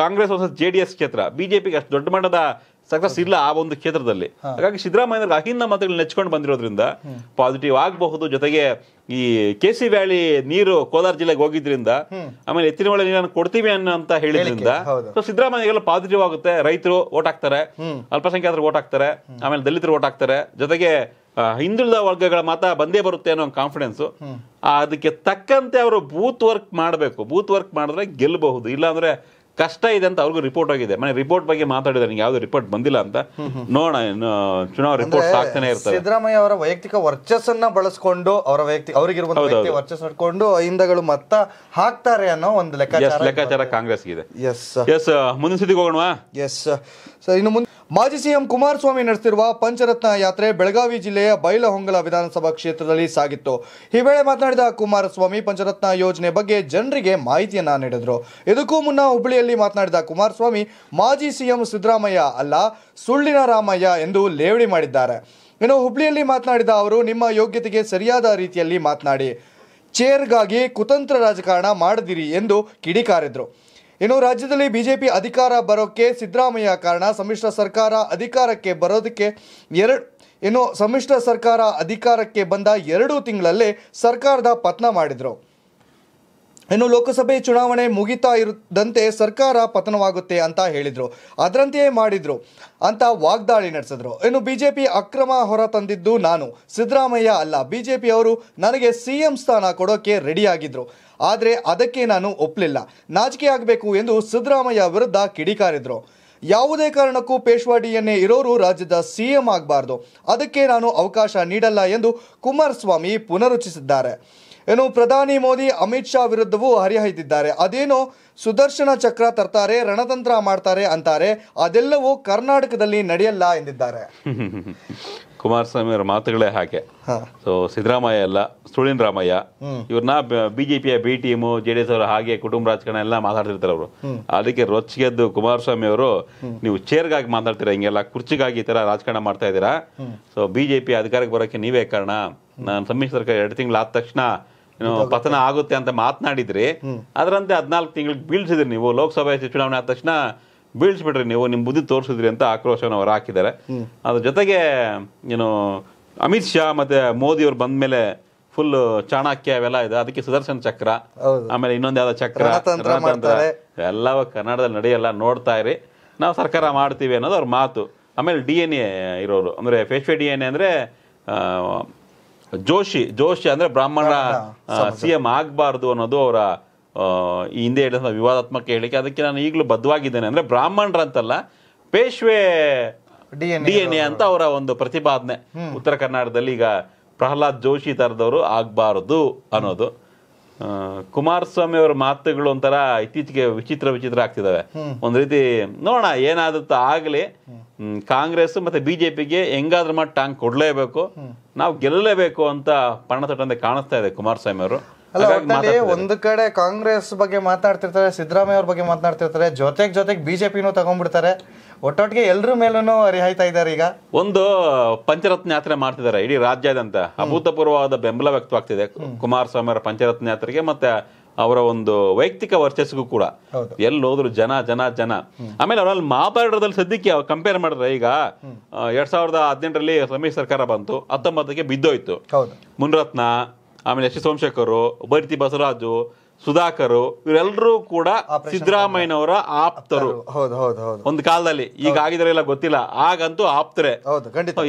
Congress versus J D S ಕ್ಷೇತ್ರ ಬಿಜೆಪಿಗೆ ಅಷ್ಟು ದೊಡ್ಡ ಮಟ್ಟದ ಸಕ್ಸಸ್ ಇಲ್ಲ ಆ ಒಂದು ಕ್ಷೇತ್ರದಲ್ಲಿ ಹಾಗಾಗಿ ಸಿದ್ದರಾಮಯ್ಯ ಅಹಿಂದ ಮತಗಳು ನೆಚ್ಕೊಂಡು ಬಂದಿರೋದ್ರಿಂದ ಪಾಸಿಟಿವ್ ಆಗಬಹುದು ಜೊತೆಗೆ ಈ ಕೆ ಸಿ ವ್ಯಾಲಿ ನೀರು ಕೋಲಾರ ಜಿಲ್ಲೆಗೆ ಹೋಗಿದ್ರಿಂದ ಆಮೇಲೆ ಎತ್ತಿನ ಒಳ್ಳೆ ನೀರನ್ನು ಕೊಡ್ತೀವಿ ಅನ್ನೋಂತ ಅಂತ ಹೇಳಿದ್ರಿಂದ ಸೊ ಸಿದ್ದರಾಮಯ್ಯಗೆಲ್ಲ ಪಾಸಿಟಿವ್ ಆಗುತ್ತೆ ರೈತರು ಓಟ್ ಹಾಕ್ತಾರೆ ಅಲ್ಪಸಂಖ್ಯಾತರು ಓಟ್ ಹಾಕ್ತಾರೆ ಆಮೇಲೆ ದಲಿತರು ಓಟ್ ಹಾಕ್ತಾರೆ ಜೊತೆಗೆ ಹಿಂದುಳಿದ ವರ್ಗಗಳ ಮತ ಬಂದೇ ಬರುತ್ತೆ ಅನ್ನೋ ಕಾನ್ಫಿಡೆನ್ಸ್ ಅದಕ್ಕೆ ತಕ್ಕಂತೆ ಅವರು ಬೂತ್ ವರ್ಕ್ ಮಾಡಬೇಕು ಬೂತ್ ವರ್ಕ್ ಮಾಡಿದ್ರೆ ಗೆಲ್ಲಬಹುದು ಇಲ್ಲಾಂದ್ರೆ ಕಷ್ಟ ಇದೆ ಅಂತ ಅವ್ರಿಗೂ ರಿಪೋರ್ಟ್ ಆಗಿದೆ ಮನೆ ರಿಪೋರ್ಟ್ ಬಗ್ಗೆ ಮಾತಾಡಿದ್ರೆ ನಿಮ್ಗೆ ಯಾವ್ದು ರಿಪೋರ್ಟ್ ಬಂದಿಲ್ಲ ಅಂತ ನೋಡೋಣ ಚುನಾವಣೆ ರಿಪೋರ್ಟ್ ಆಗ್ತಾನೆ ಇರ್ತಾರೆ ಸಿದ್ದರಾಮಯ್ಯ ಅವರ ವೈಯಕ್ತಿಕ ವರ್ಚಸ್ಸನ್ನ ಬಳಸ್ಕೊಂಡು ಅವರ ವೈಯಕ್ತಿಕ ಅವರಿಗಿರುವಂತಹ ವರ್ಚಸ್ ಇಟ್ಕೊಂಡು ಹಿಂದಗಳು ಮತ್ತ ಹಾಕ್ತಾರೆ ಅನ್ನೋ ಒಂದು ಲೆಕ್ಕಾಚಾರ ಲೆಕ್ಕಾಚಾರ ಕಾಂಗ್ರೆಸ್ ಇದೆ ಎಸ್ ಎಸ್ ಮುಂದಿನ ಸುದ್ದಿಗೆ ಹೋಗೋಣ ಎಸ್ ಇನ್ನು ಮುಂದೆ ಮಾಜಿ ಸಿಎಂ ಕುಮಾರಸ್ವಾಮಿ ನಡೆಸಿರುವ ಪಂಚರತ್ನ ಯಾತ್ರೆ ಬೆಳಗಾವಿ ಜಿಲ್ಲೆಯ ಬೈಲಹೊಂಗಲ ವಿಧಾನಸಭಾ ಕ್ಷೇತ್ರದಲ್ಲಿ ಸಾಗಿತ್ತು ಈ ವೇಳೆ ಮಾತನಾಡಿದ ಕುಮಾರಸ್ವಾಮಿ ಪಂಚರತ್ನ ಯೋಜನೆ ಬಗ್ಗೆ ಜನರಿಗೆ ಮಾಹಿತಿಯನ್ನ ನೀಡಿದರು ಇದಕ್ಕೂ ಮುನ್ನ ಹುಬ್ಬಳ್ಳಿಯಲ್ಲಿ ಮಾತನಾಡಿದ ಕುಮಾರಸ್ವಾಮಿ ಮಾಜಿ ಸಿಎಂ ಸಿದ್ದರಾಮಯ್ಯ ಅಲ್ಲ ಸುಳ್ಳಿನ ರಾಮಯ್ಯ ಎಂದು ಲೇವಡಿ ಮಾಡಿದ್ದಾರೆ ಇನ್ನು ಹುಬ್ಬಳ್ಳಿಯಲ್ಲಿ ಮಾತನಾಡಿದ ಅವರು ನಿಮ್ಮ ಯೋಗ್ಯತೆಗೆ ಸರಿಯಾದ ರೀತಿಯಲ್ಲಿ ಮಾತನಾಡಿ ಚೇರ್ಗಾಗಿ ಕುತಂತ್ರ ರಾಜಕಾರಣ ಮಾಡದಿರಿ ಎಂದು ಕಿಡಿಕಾರಿದರು ಇನ್ನು ರಾಜ್ಯದಲ್ಲಿ ಬಿಜೆಪಿ ಅಧಿಕಾರ ಬರೋಕ್ಕೆ ಸಿದ್ದರಾಮಯ್ಯ ಕಾರಣ ಸಮ್ಮಿಶ್ರ ಸರ್ಕಾರ ಅಧಿಕಾರಕ್ಕೆ ಬರೋದಕ್ಕೆ ಎರಡು ಇನ್ನು ಸಮ್ಮಿಶ್ರ ಸರ್ಕಾರ ಅಧಿಕಾರಕ್ಕೆ ಬಂದ ಎರಡು ತಿಂಗಳಲ್ಲೇ ಸರ್ಕಾರದ ಪತನ ಮಾಡಿದರು ಇನ್ನು ಲೋಕಸಭೆ ಚುನಾವಣೆ ಮುಗಿತಾ ಇರದಂತೆ ಸರ್ಕಾರ ಪತನವಾಗುತ್ತೆ ಅಂತ ಹೇಳಿದರು ಅದರಂತೆಯೇ ಮಾಡಿದ್ರು ಅಂತ ವಾಗ್ದಾಳಿ ನಡೆಸಿದ್ರು ಇನ್ನು ಬಿಜೆಪಿ ಅಕ್ರಮ ಹೊರ ತಂದಿದ್ದು ನಾನು ಸಿದ್ದರಾಮಯ್ಯ ಅಲ್ಲ ಅವರು ನನಗೆ ಸಿಎಂ ಸ್ಥಾನ ಕೊಡೋಕೆ ರೆಡಿಯಾಗಿದ್ರು ಆದರೆ ಅದಕ್ಕೆ ನಾನು ಒಪ್ಪಲಿಲ್ಲ ನಾಚಿಕೆ ಆಗಬೇಕು ಎಂದು ಸಿದ್ದರಾಮಯ್ಯ ವಿರುದ್ಧ ಕಿಡಿಕಾರಿದ್ರು ಯಾವುದೇ ಕಾರಣಕ್ಕೂ ಪೇಶ್ವಾಡಿಯನ್ನೇ ಇರೋರು ರಾಜ್ಯದ ಸಿಎಂ ಆಗಬಾರ್ದು ಅದಕ್ಕೆ ನಾನು ಅವಕಾಶ ನೀಡಲ್ಲ ಎಂದು ಕುಮಾರಸ್ವಾಮಿ ಪುನರುಚಿಸಿದ್ದಾರೆ ಏನು ಪ್ರಧಾನಿ ಮೋದಿ ಅಮಿತ್ ಶಾ ವಿರುದ್ಧವೂ ಹರಿಹಾಯ್ದಿದ್ದಾರೆ ಅದೇನೋ ಸುದರ್ಶನ ಚಕ್ರ ತರ್ತಾರೆ ರಣತಂತ್ರ ಮಾಡ್ತಾರೆ ಅಂತಾರೆ ಅದೆಲ್ಲವೂ ಕರ್ನಾಟಕದಲ್ಲಿ ನಡೆಯಲ್ಲ ಎಂದಿದ್ದಾರೆ <laughs> ಕುಮಾರಸ್ವಾಮಿ ಅವರ ಮಾತುಗಳೇ ಹಾಗೆ ಸೊ ಸಿದ್ದರಾಮಯ್ಯ ಎಲ್ಲ ಸುಳಿನ್ ರಾಮಯ್ಯ ಇವ್ರನ್ನ ಬಿಜೆಪಿಯ B team J D S ಅವರು ಹಾಗೆ ಕುಟುಂಬ ರಾಜಕಾರಣ ಎಲ್ಲ ಮಾತಾಡ್ತಿರ್ತಾರೆ ಅವರು ಅದಕ್ಕೆ ರೊಚ್ಚಿಗೆದ್ದು ಕುಮಾರಸ್ವಾಮಿ ಅವರು ನೀವು ಚೇರ್ಗಾಗಿ ಮಾತಾಡ್ತೀರಾ ಹಿಂಗೆಲ್ಲ ಕುರ್ಚಿಗಾಗಿ ಈ ತರ ರಾಜಕಾರಣ ಮಾಡ್ತಾ ಇದ್ದೀರಾ ಸೊ ಬಿಜೆಪಿ ಅಧಿಕಾರಕ್ಕೆ ಬರೋಕ್ಕೆ ನೀವೇ ಕಾರಣ ನಾನು ಸಮ್ಮಿಶ್ರ ಸರ್ಕಾರ ಎರಡು ತಿಂಗಳು ಆದ ತಕ್ಷಣ ಪತನ ಆಗುತ್ತೆ ಅಂತ ಮಾತನಾಡಿದ್ರಿ ಅದರಂತೆ ಹದಿನಾಲ್ಕು ತಿಂಗಳಿಗೆ ಬೀಳ್ಸಿದ್ರಿ ನೀವು ಲೋಕಸಭೆ ಚುನಾವಣೆ ಆದ ತಕ್ಷಣ ಬಿಡ್ರಿ ನೀವು ನಿಮ್ಮ ಬುದ್ಧಿ ತೋರಿಸಿದ್ರಿ ಅಂತ ಆಕ್ರೋಶವನ್ನು ಅವ್ರು ಹಾಕಿದ್ದಾರೆ ಅದ್ರ ಜೊತೆಗೆ ಏನು ಅಮಿತ್ ಶಾ ಮತ್ತೆ ಮೋದಿ ಅವರು ಬಂದ ಮೇಲೆ ಫುಲ್ ಚಾಣಕ್ಯ ಅವೆಲ್ಲ ಇದೆ ಅದಕ್ಕೆ ಸುದರ್ಶನ್ ಚಕ್ರ ಆಮೇಲೆ ಇನ್ನೊಂದು ಯಾವ್ದು ಚಕ್ರ ಎಲ್ಲ ಕನ್ನಡದಲ್ಲಿ ನಡೆಯಲ್ಲ ನೋಡ್ತಾ ಇರಿ ನಾವು ಸರ್ಕಾರ ಮಾಡ್ತೀವಿ ಅನ್ನೋದು ಅವ್ರ ಮಾತು ಆಮೇಲೆ ಡಿ ಎನ್ ಎ ಇರೋರು ಅಂದರೆ ಫೇಶ್ವೆ ಡಿ ಎನ್ ಎ ಅಂದರೆ ಜೋಶಿ ಜೋಶಿ ಅಂದ್ರೆ ಬ್ರಾಹ್ಮಣ ಸಿ ಎಂ ಆಗಬಾರ್ದು ಅನ್ನೋದು ಅವರ ಈ ಹಿಂದೆ ಹೇಳಿದ ವಿವಾದಾತ್ಮಕ ಹೇಳಿಕೆ ಅದಕ್ಕೆ ನಾನು ಈಗಲೂ ಬದ್ಧವಾಗಿದ್ದೇನೆ ಅಂದ್ರೆ ಅಂತಲ್ಲ ಪೇಶ್ವೆ ಡಿ ಎನ್ ಎ ಅಂತ ಅವರ ಒಂದು ಪ್ರತಿಪಾದನೆ ಉತ್ತರ ಕರ್ನಾಟಕದಲ್ಲಿ ಈಗ ಪ್ರಹ್ಲಾದ್ ಜೋಶಿ ತರದವರು ಆಗಬಾರದು ಅನ್ನೋದು ಕುಮಾರಸ್ವಾಮಿ ಅವರ ಮಾತುಗಳು ಒಂಥರ ಇತ್ತೀಚೆಗೆ ವಿಚಿತ್ರ ವಿಚಿತ್ರ ಆಗ್ತಿದ್ದಾವೆ ಒಂದು ರೀತಿ ನೋಡೋಣ ಏನಾದತ್ತ ಆಗಲಿ ಕಾಂಗ್ರೆಸ್ ಮತ್ತೆ ಬಿಜೆಪಿಗೆ ಹೆಂಗಾದ್ರೂ ಮಾಡಿ ಟಾಂಗ್ ಕೊಡ್ಲೇಬೇಕು ನಾವು ಗೆಲ್ಲಲೇಬೇಕು ಅಂತ ಪಣ ತೊಟ್ಟಂತೆ ಕಾಣಿಸ್ತಾ ಇದೆ ಕುಮಾರಸ್ವಾಮಿ ಅವರು ಅಲ್ಲ ಒಟ್ಟಲ್ಲಿ ಒಂದು ಕಡೆ ಕಾಂಗ್ರೆಸ್ ಬಗ್ಗೆ ಮಾತಾಡ್ತಿರ್ತಾರೆ ಸಿದ್ದರಾಮಯ್ಯ ಅವ್ರ ಬಗ್ಗೆ ಮಾತನಾಡ್ತಿರ್ತಾರೆ ಜೊತೆಗೆ ಜೊತೆಗೆ ಬಿಜೆಪಿನೂ ತಗೊಂಡ್ಬಿಡ್ತಾರೆ ಒಟ್ಟೊಟ್ಟಿಗೆ ಎಲ್ಲರ ಮೇಲೂ ರಿಹಾಯ್ತಾ ಇದ್ದಾರೆ ಈಗ ಒಂದು ಪಂಚರತ್ನ ಯಾತ್ರೆ ಮಾಡ್ತಿದ್ದಾರೆ ಇಡೀ ರಾಜ್ಯಾದ್ಯಂತ ಅಭೂತಪೂರ್ವವಾದ ಬೆಂಬಲ ವ್ಯಕ್ತವಾಗ್ತಿದೆ ಕುಮಾರಸ್ವಾಮಿ ಅವರ ಪಂಚರತ್ನ ಯಾತ್ರೆಗೆ ಮತ್ತೆ ಅವರ ಒಂದು ವೈಯಕ್ತಿಕ ವರ್ಚಸ್ಗೂ ಕೂಡ ಎಲ್ಲಿ ಹೋದ್ರು ಜನ ಜನ ಜನ ಆಮೇಲೆ ಅವರಲ್ಲಿ ಮಹಾಭಾರತದಲ್ಲಿ ಸದ್ಯಕ್ಕೆ ಕಂಪೇರ್ ಮಾಡಿದ್ರೆ ಈಗ ಎರಡ್ ಸಾವಿರದ ಹದಿನೆಂಟರಲ್ಲಿ ರಮೇಶ್ ಸರ್ಕಾರ ಬಂತು ಹತ್ತೊಂಬತ್ತಕ್ಕೆ ಬಿದ್ದೋಯ್ತು ಮುನ್ರತ್ನ ಆಮೇಲೆ ಎಸ್ ಸೋಮಶೇಖರು ಬೈರತಿ ಬಸವರಾಜು ಸುಧಾಕರ್ ಇವರೆಲ್ಲರೂ ಕೂಡ ಸಿದ್ದರಾಮಯ್ಯನವರ ಆಪ್ತರು ಒಂದು ಕಾಲದಲ್ಲಿ ಈಗ ಆಗಿದ್ರೆ ಇಲ್ಲ ಗೊತ್ತಿಲ್ಲ ಆಗಂತೂ ಆಪ್ತರೆ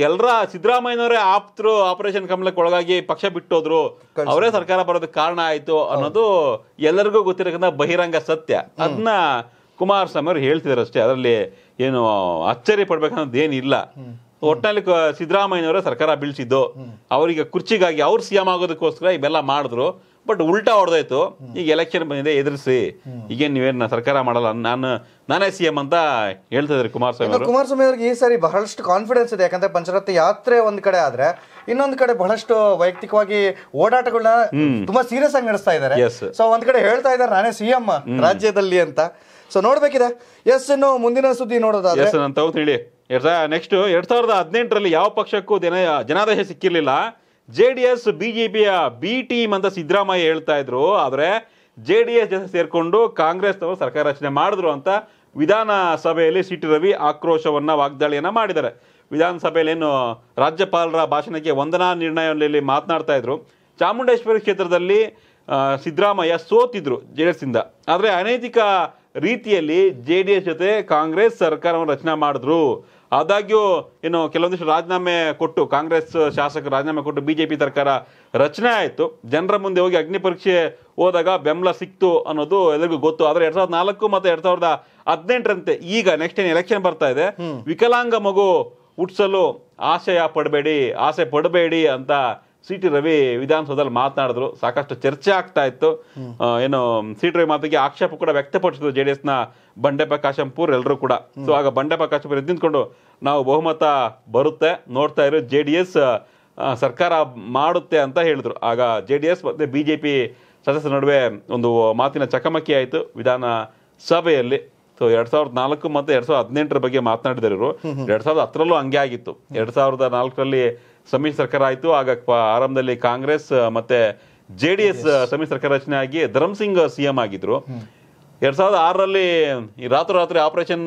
ಎಲ್ಲರ ಸಿದ್ದರಾಮಯ್ಯನವರೇ ಆಪ್ತರು ಆಪರೇಷನ್ ಕಮಲಕ್ಕೆ ಒಳಗಾಗಿ ಪಕ್ಷ ಬಿಟ್ಟೋದ್ರು ಅವರೇ ಸರ್ಕಾರ ಬರೋದಕ್ಕೆ ಕಾರಣ ಆಯ್ತು ಅನ್ನೋದು ಎಲ್ಲರಿಗೂ ಗೊತ್ತಿರಕ್ಕಂತ ಬಹಿರಂಗ ಸತ್ಯ ಅದನ್ನ ಕುಮಾರಸ್ವಾಮಿ ಅವ್ರು ಹೇಳ್ತಿದ್ದಾರೆ ಅಷ್ಟೇ ಅದರಲ್ಲಿ ಏನು ಅಚ್ಚರಿ ಪಡ್ಬೇಕನ್ನೋದೇನಿಲ್ಲ ಒಟ್ಟಿನಲ್ಲಿ ಸಿದ್ದರಾಮಯ್ಯನವರ ಸರ್ಕಾರ ಬೀಳ್ಸಿದ್ದು ಅವರಿಗೆ ಕುರ್ಚಿಗಾಗಿ ಅವ್ರು ಸಿಎಂ ಆಗೋದಕ್ಕೋಸ್ಕರ ಇವೆಲ್ಲ ಮಾಡಿದ್ರು ಬಟ್ ಉಲ್ಟಾ ಹೊಡೆದಾಯ್ತು ಈಗ ಎಲೆಕ್ಷನ್ ಬಂದಿದೆ ಎದುರಿಸಿ ಈಗೇನು ನೀವೇನು ಸರ್ಕಾರ ಮಾಡಲ್ಲ ನಾನು ನಾನೇ ಸಿ ಎಂ ಅಂತ ಹೇಳ್ತಾ ಇದ್ದಾರೆ ಕುಮಾರಸ್ವಾಮಿ ಕುಮಾರಸ್ವಾಮಿ ಅವ್ರಿಗೆ ಈ ಸಾರಿ ಬಹಳಷ್ಟು ಕಾನ್ಫಿಡೆನ್ಸ್ ಇದೆ ಯಾಕಂದ್ರೆ ಪಂಚರತ್ನ ಯಾತ್ರೆ ಒಂದ್ ಕಡೆ ಆದ್ರೆ ಇನ್ನೊಂದ್ ಕಡೆ ಬಹಳಷ್ಟು ವೈಯಕ್ತಿಕವಾಗಿ ಓಡಾಟಗಳನ್ನ ತುಂಬಾ ಸೀರಿಯಸ್ ಆಗಿ ನಡೆಸ್ತಾ ಇದ್ದಾರೆ ಸೊ ಒಂದ್ ಕಡೆ ಹೇಳ್ತಾ ಇದ್ದಾರೆ ನಾನೇ ಸಿ ಎಂ ರಾಜ್ಯದಲ್ಲಿ ಅಂತ ಸೊ ನೋಡ್ಬೇಕಿದೆ ಎಸ್ ಇನ್ನು ಮುಂದಿನ ಸುದ್ದಿ ನೋಡೋದಾದ್ರೆ ಹೇಳಿ ಸಾವಿರ ನೆಕ್ಸ್ಟು ಎರಡು ಸಾವಿರದ ಹದಿನೆಂಟರಲ್ಲಿ ಯಾವ ಪಕ್ಷಕ್ಕೂ ದಿನ ಜನಾದೇಶ ಸಿಕ್ಕಿರಲಿಲ್ಲ J D S B J ಪಿಯ ಬಿ ಟೀಮ್ ಅಂತ ಸಿದ್ದರಾಮಯ್ಯ ಹೇಳ್ತಾ ಇದ್ರು ಆದರೆ ಜೆ ಡಿ ಎಸ್ ಜೊತೆ ಸೇರಿಕೊಂಡು ಕಾಂಗ್ರೆಸ್ನವರು ಸರ್ಕಾರ ರಚನೆ ಮಾಡಿದ್ರು ಅಂತ ವಿಧಾನಸಭೆಯಲ್ಲಿ ಸಿ ಟಿ ರವಿ ಆಕ್ರೋಶವನ್ನು ವಾಗ್ದಾಳಿಯನ್ನು ಮಾಡಿದ್ದಾರೆ ವಿಧಾನಸಭೆಯಲ್ಲಿ ಏನು ರಾಜ್ಯಪಾಲರ ಭಾಷಣಕ್ಕೆ ವಂದನಾ ನಿರ್ಣಯದಲ್ಲಿ ಮಾತನಾಡ್ತಾ ಇದ್ರು ಚಾಮುಂಡೇಶ್ವರಿ ಕ್ಷೇತ್ರದಲ್ಲಿ ಸಿದ್ದರಾಮಯ್ಯ ಸೋತಿದ್ರು ಜೆ ಡಿ ಇಂದ ಆದರೆ ಅನೈತಿಕ ರೀತಿಯಲ್ಲಿ ಜೆ ಡಿ ಎಸ್ ಜೊತೆ ಕಾಂಗ್ರೆಸ್ ಸರ್ಕಾರವನ್ನು ರಚನೆ ಮಾಡಿದ್ರು ಆದಾಗ್ಯೂ ಏನು ಕೆಲವೊಂದಿಷ್ಟು ರಾಜೀನಾಮೆ ಕೊಟ್ಟು ಕಾಂಗ್ರೆಸ್ ಶಾಸಕರು ರಾಜೀನಾಮೆ ಕೊಟ್ಟು ಬಿ ಜೆ ಪಿ ಸರ್ಕಾರ ರಚನೆ ಆಯಿತು ಜನರ ಮುಂದೆ ಹೋಗಿ ಅಗ್ನಿ ಪರೀಕ್ಷೆ ಹೋದಾಗ ಬೆಂಬಲ ಸಿಕ್ತು ಅನ್ನೋದು ಎಲ್ಲರಿಗೂ ಗೊತ್ತು ಆದರೆ ಎರಡು ಸಾವಿರದ ನಾಲ್ಕು ಮತ್ತು ಎರಡು ಸಾವಿರದ ಹದಿನೆಂಟರಂತೆ ಈಗ ನೆಕ್ಸ್ಟ್ ಏನು ಎಲೆಕ್ಷನ್ ಬರ್ತಾ ಇದೆ ವಿಕಲಾಂಗ ಮಗು ಹುಟ್ಟಿಸಲು ಆಶಯ ಪಡಬೇಡಿ ಆಸೆ ಪಡಬೇಡಿ ಅಂತ ಸಿ ಟಿ ರವಿ ವಿಧಾನಸೌಧದಲ್ಲಿ ಮಾತನಾಡಿದ್ರು ಸಾಕಷ್ಟು ಚರ್ಚೆ ಆಗ್ತಾ ಇತ್ತು ಏನು ಸಿ ಟಿ ರವಿ ಮಾತಿಗೆ ಆಕ್ಷೇಪ ಕೂಡ ವ್ಯಕ್ತಪಡಿಸಿದ್ರು ಜೆ ಡಿ ಎಸ್ನ ಬಂಡೆಪ್ಪ ಕಾಶಂಪೂರ್ ಎಲ್ಲರೂ ಕೂಡ ಸೊ ಆಗ ಬಂಡೆಪ್ಪ ಕಾಶಂಪೂರ್ ಎದ್ದು ನಿಂತ್ಕೊಂಡು ನಾವು ಬಹುಮತ ಬರುತ್ತೆ ನೋಡ್ತಾ ಇರೋ ಜೆ ಡಿ ಎಸ್ ಸರ್ಕಾರ ಮಾಡುತ್ತೆ ಅಂತ ಹೇಳಿದ್ರು ಆಗ ಜೆ ಡಿ ಎಸ್ ಮತ್ತು ಬಿ ಜೆ ಪಿ ಸದಸ್ಯರ ನಡುವೆ ಒಂದು ಮಾತಿನ ಚಕಮಕಿ ಆಯಿತು ಸಭೆಯಲ್ಲಿ ಸೊ ಎರಡ್ ಸಾವಿರದ ನಾಲ್ಕು ಮತ್ತು ಎರಡ್ ಸಾವಿರದ ಹದಿನೆಂಟರ ಬಗ್ಗೆ ಮಾತನಾಡಿದರು ಇವರು ಎರಡು ಸಾವಿರದ ಹತ್ತರಲ್ಲೂ ಹಂಗೆ ಆಗಿತ್ತು ಎರಡ್ ಸಾವಿರದ ನಾಲ್ಕರಲ್ಲಿ ಸಮ್ಮಿಶ್ರ ಸರ್ಕಾರ ಆಯಿತು ಆಗ ಆರಂಭದಲ್ಲಿ ಕಾಂಗ್ರೆಸ್ ಮತ್ತೆ ಜೆ ಡಿ ಎಸ್ ಸಮ್ಮಿಶ್ರ ಸರ್ಕಾರ ರಚನೆ ಆಗಿ ಧರ್ಮಸಿಂಗ್ ಸಿ ಎಂ ಆಗಿದ್ರು ಎರಡ್ ಸಾವಿರದ ಆರರಲ್ಲಿ ಈ ರಾತ್ರೋರಾತ್ರಿ ಆಪರೇಷನ್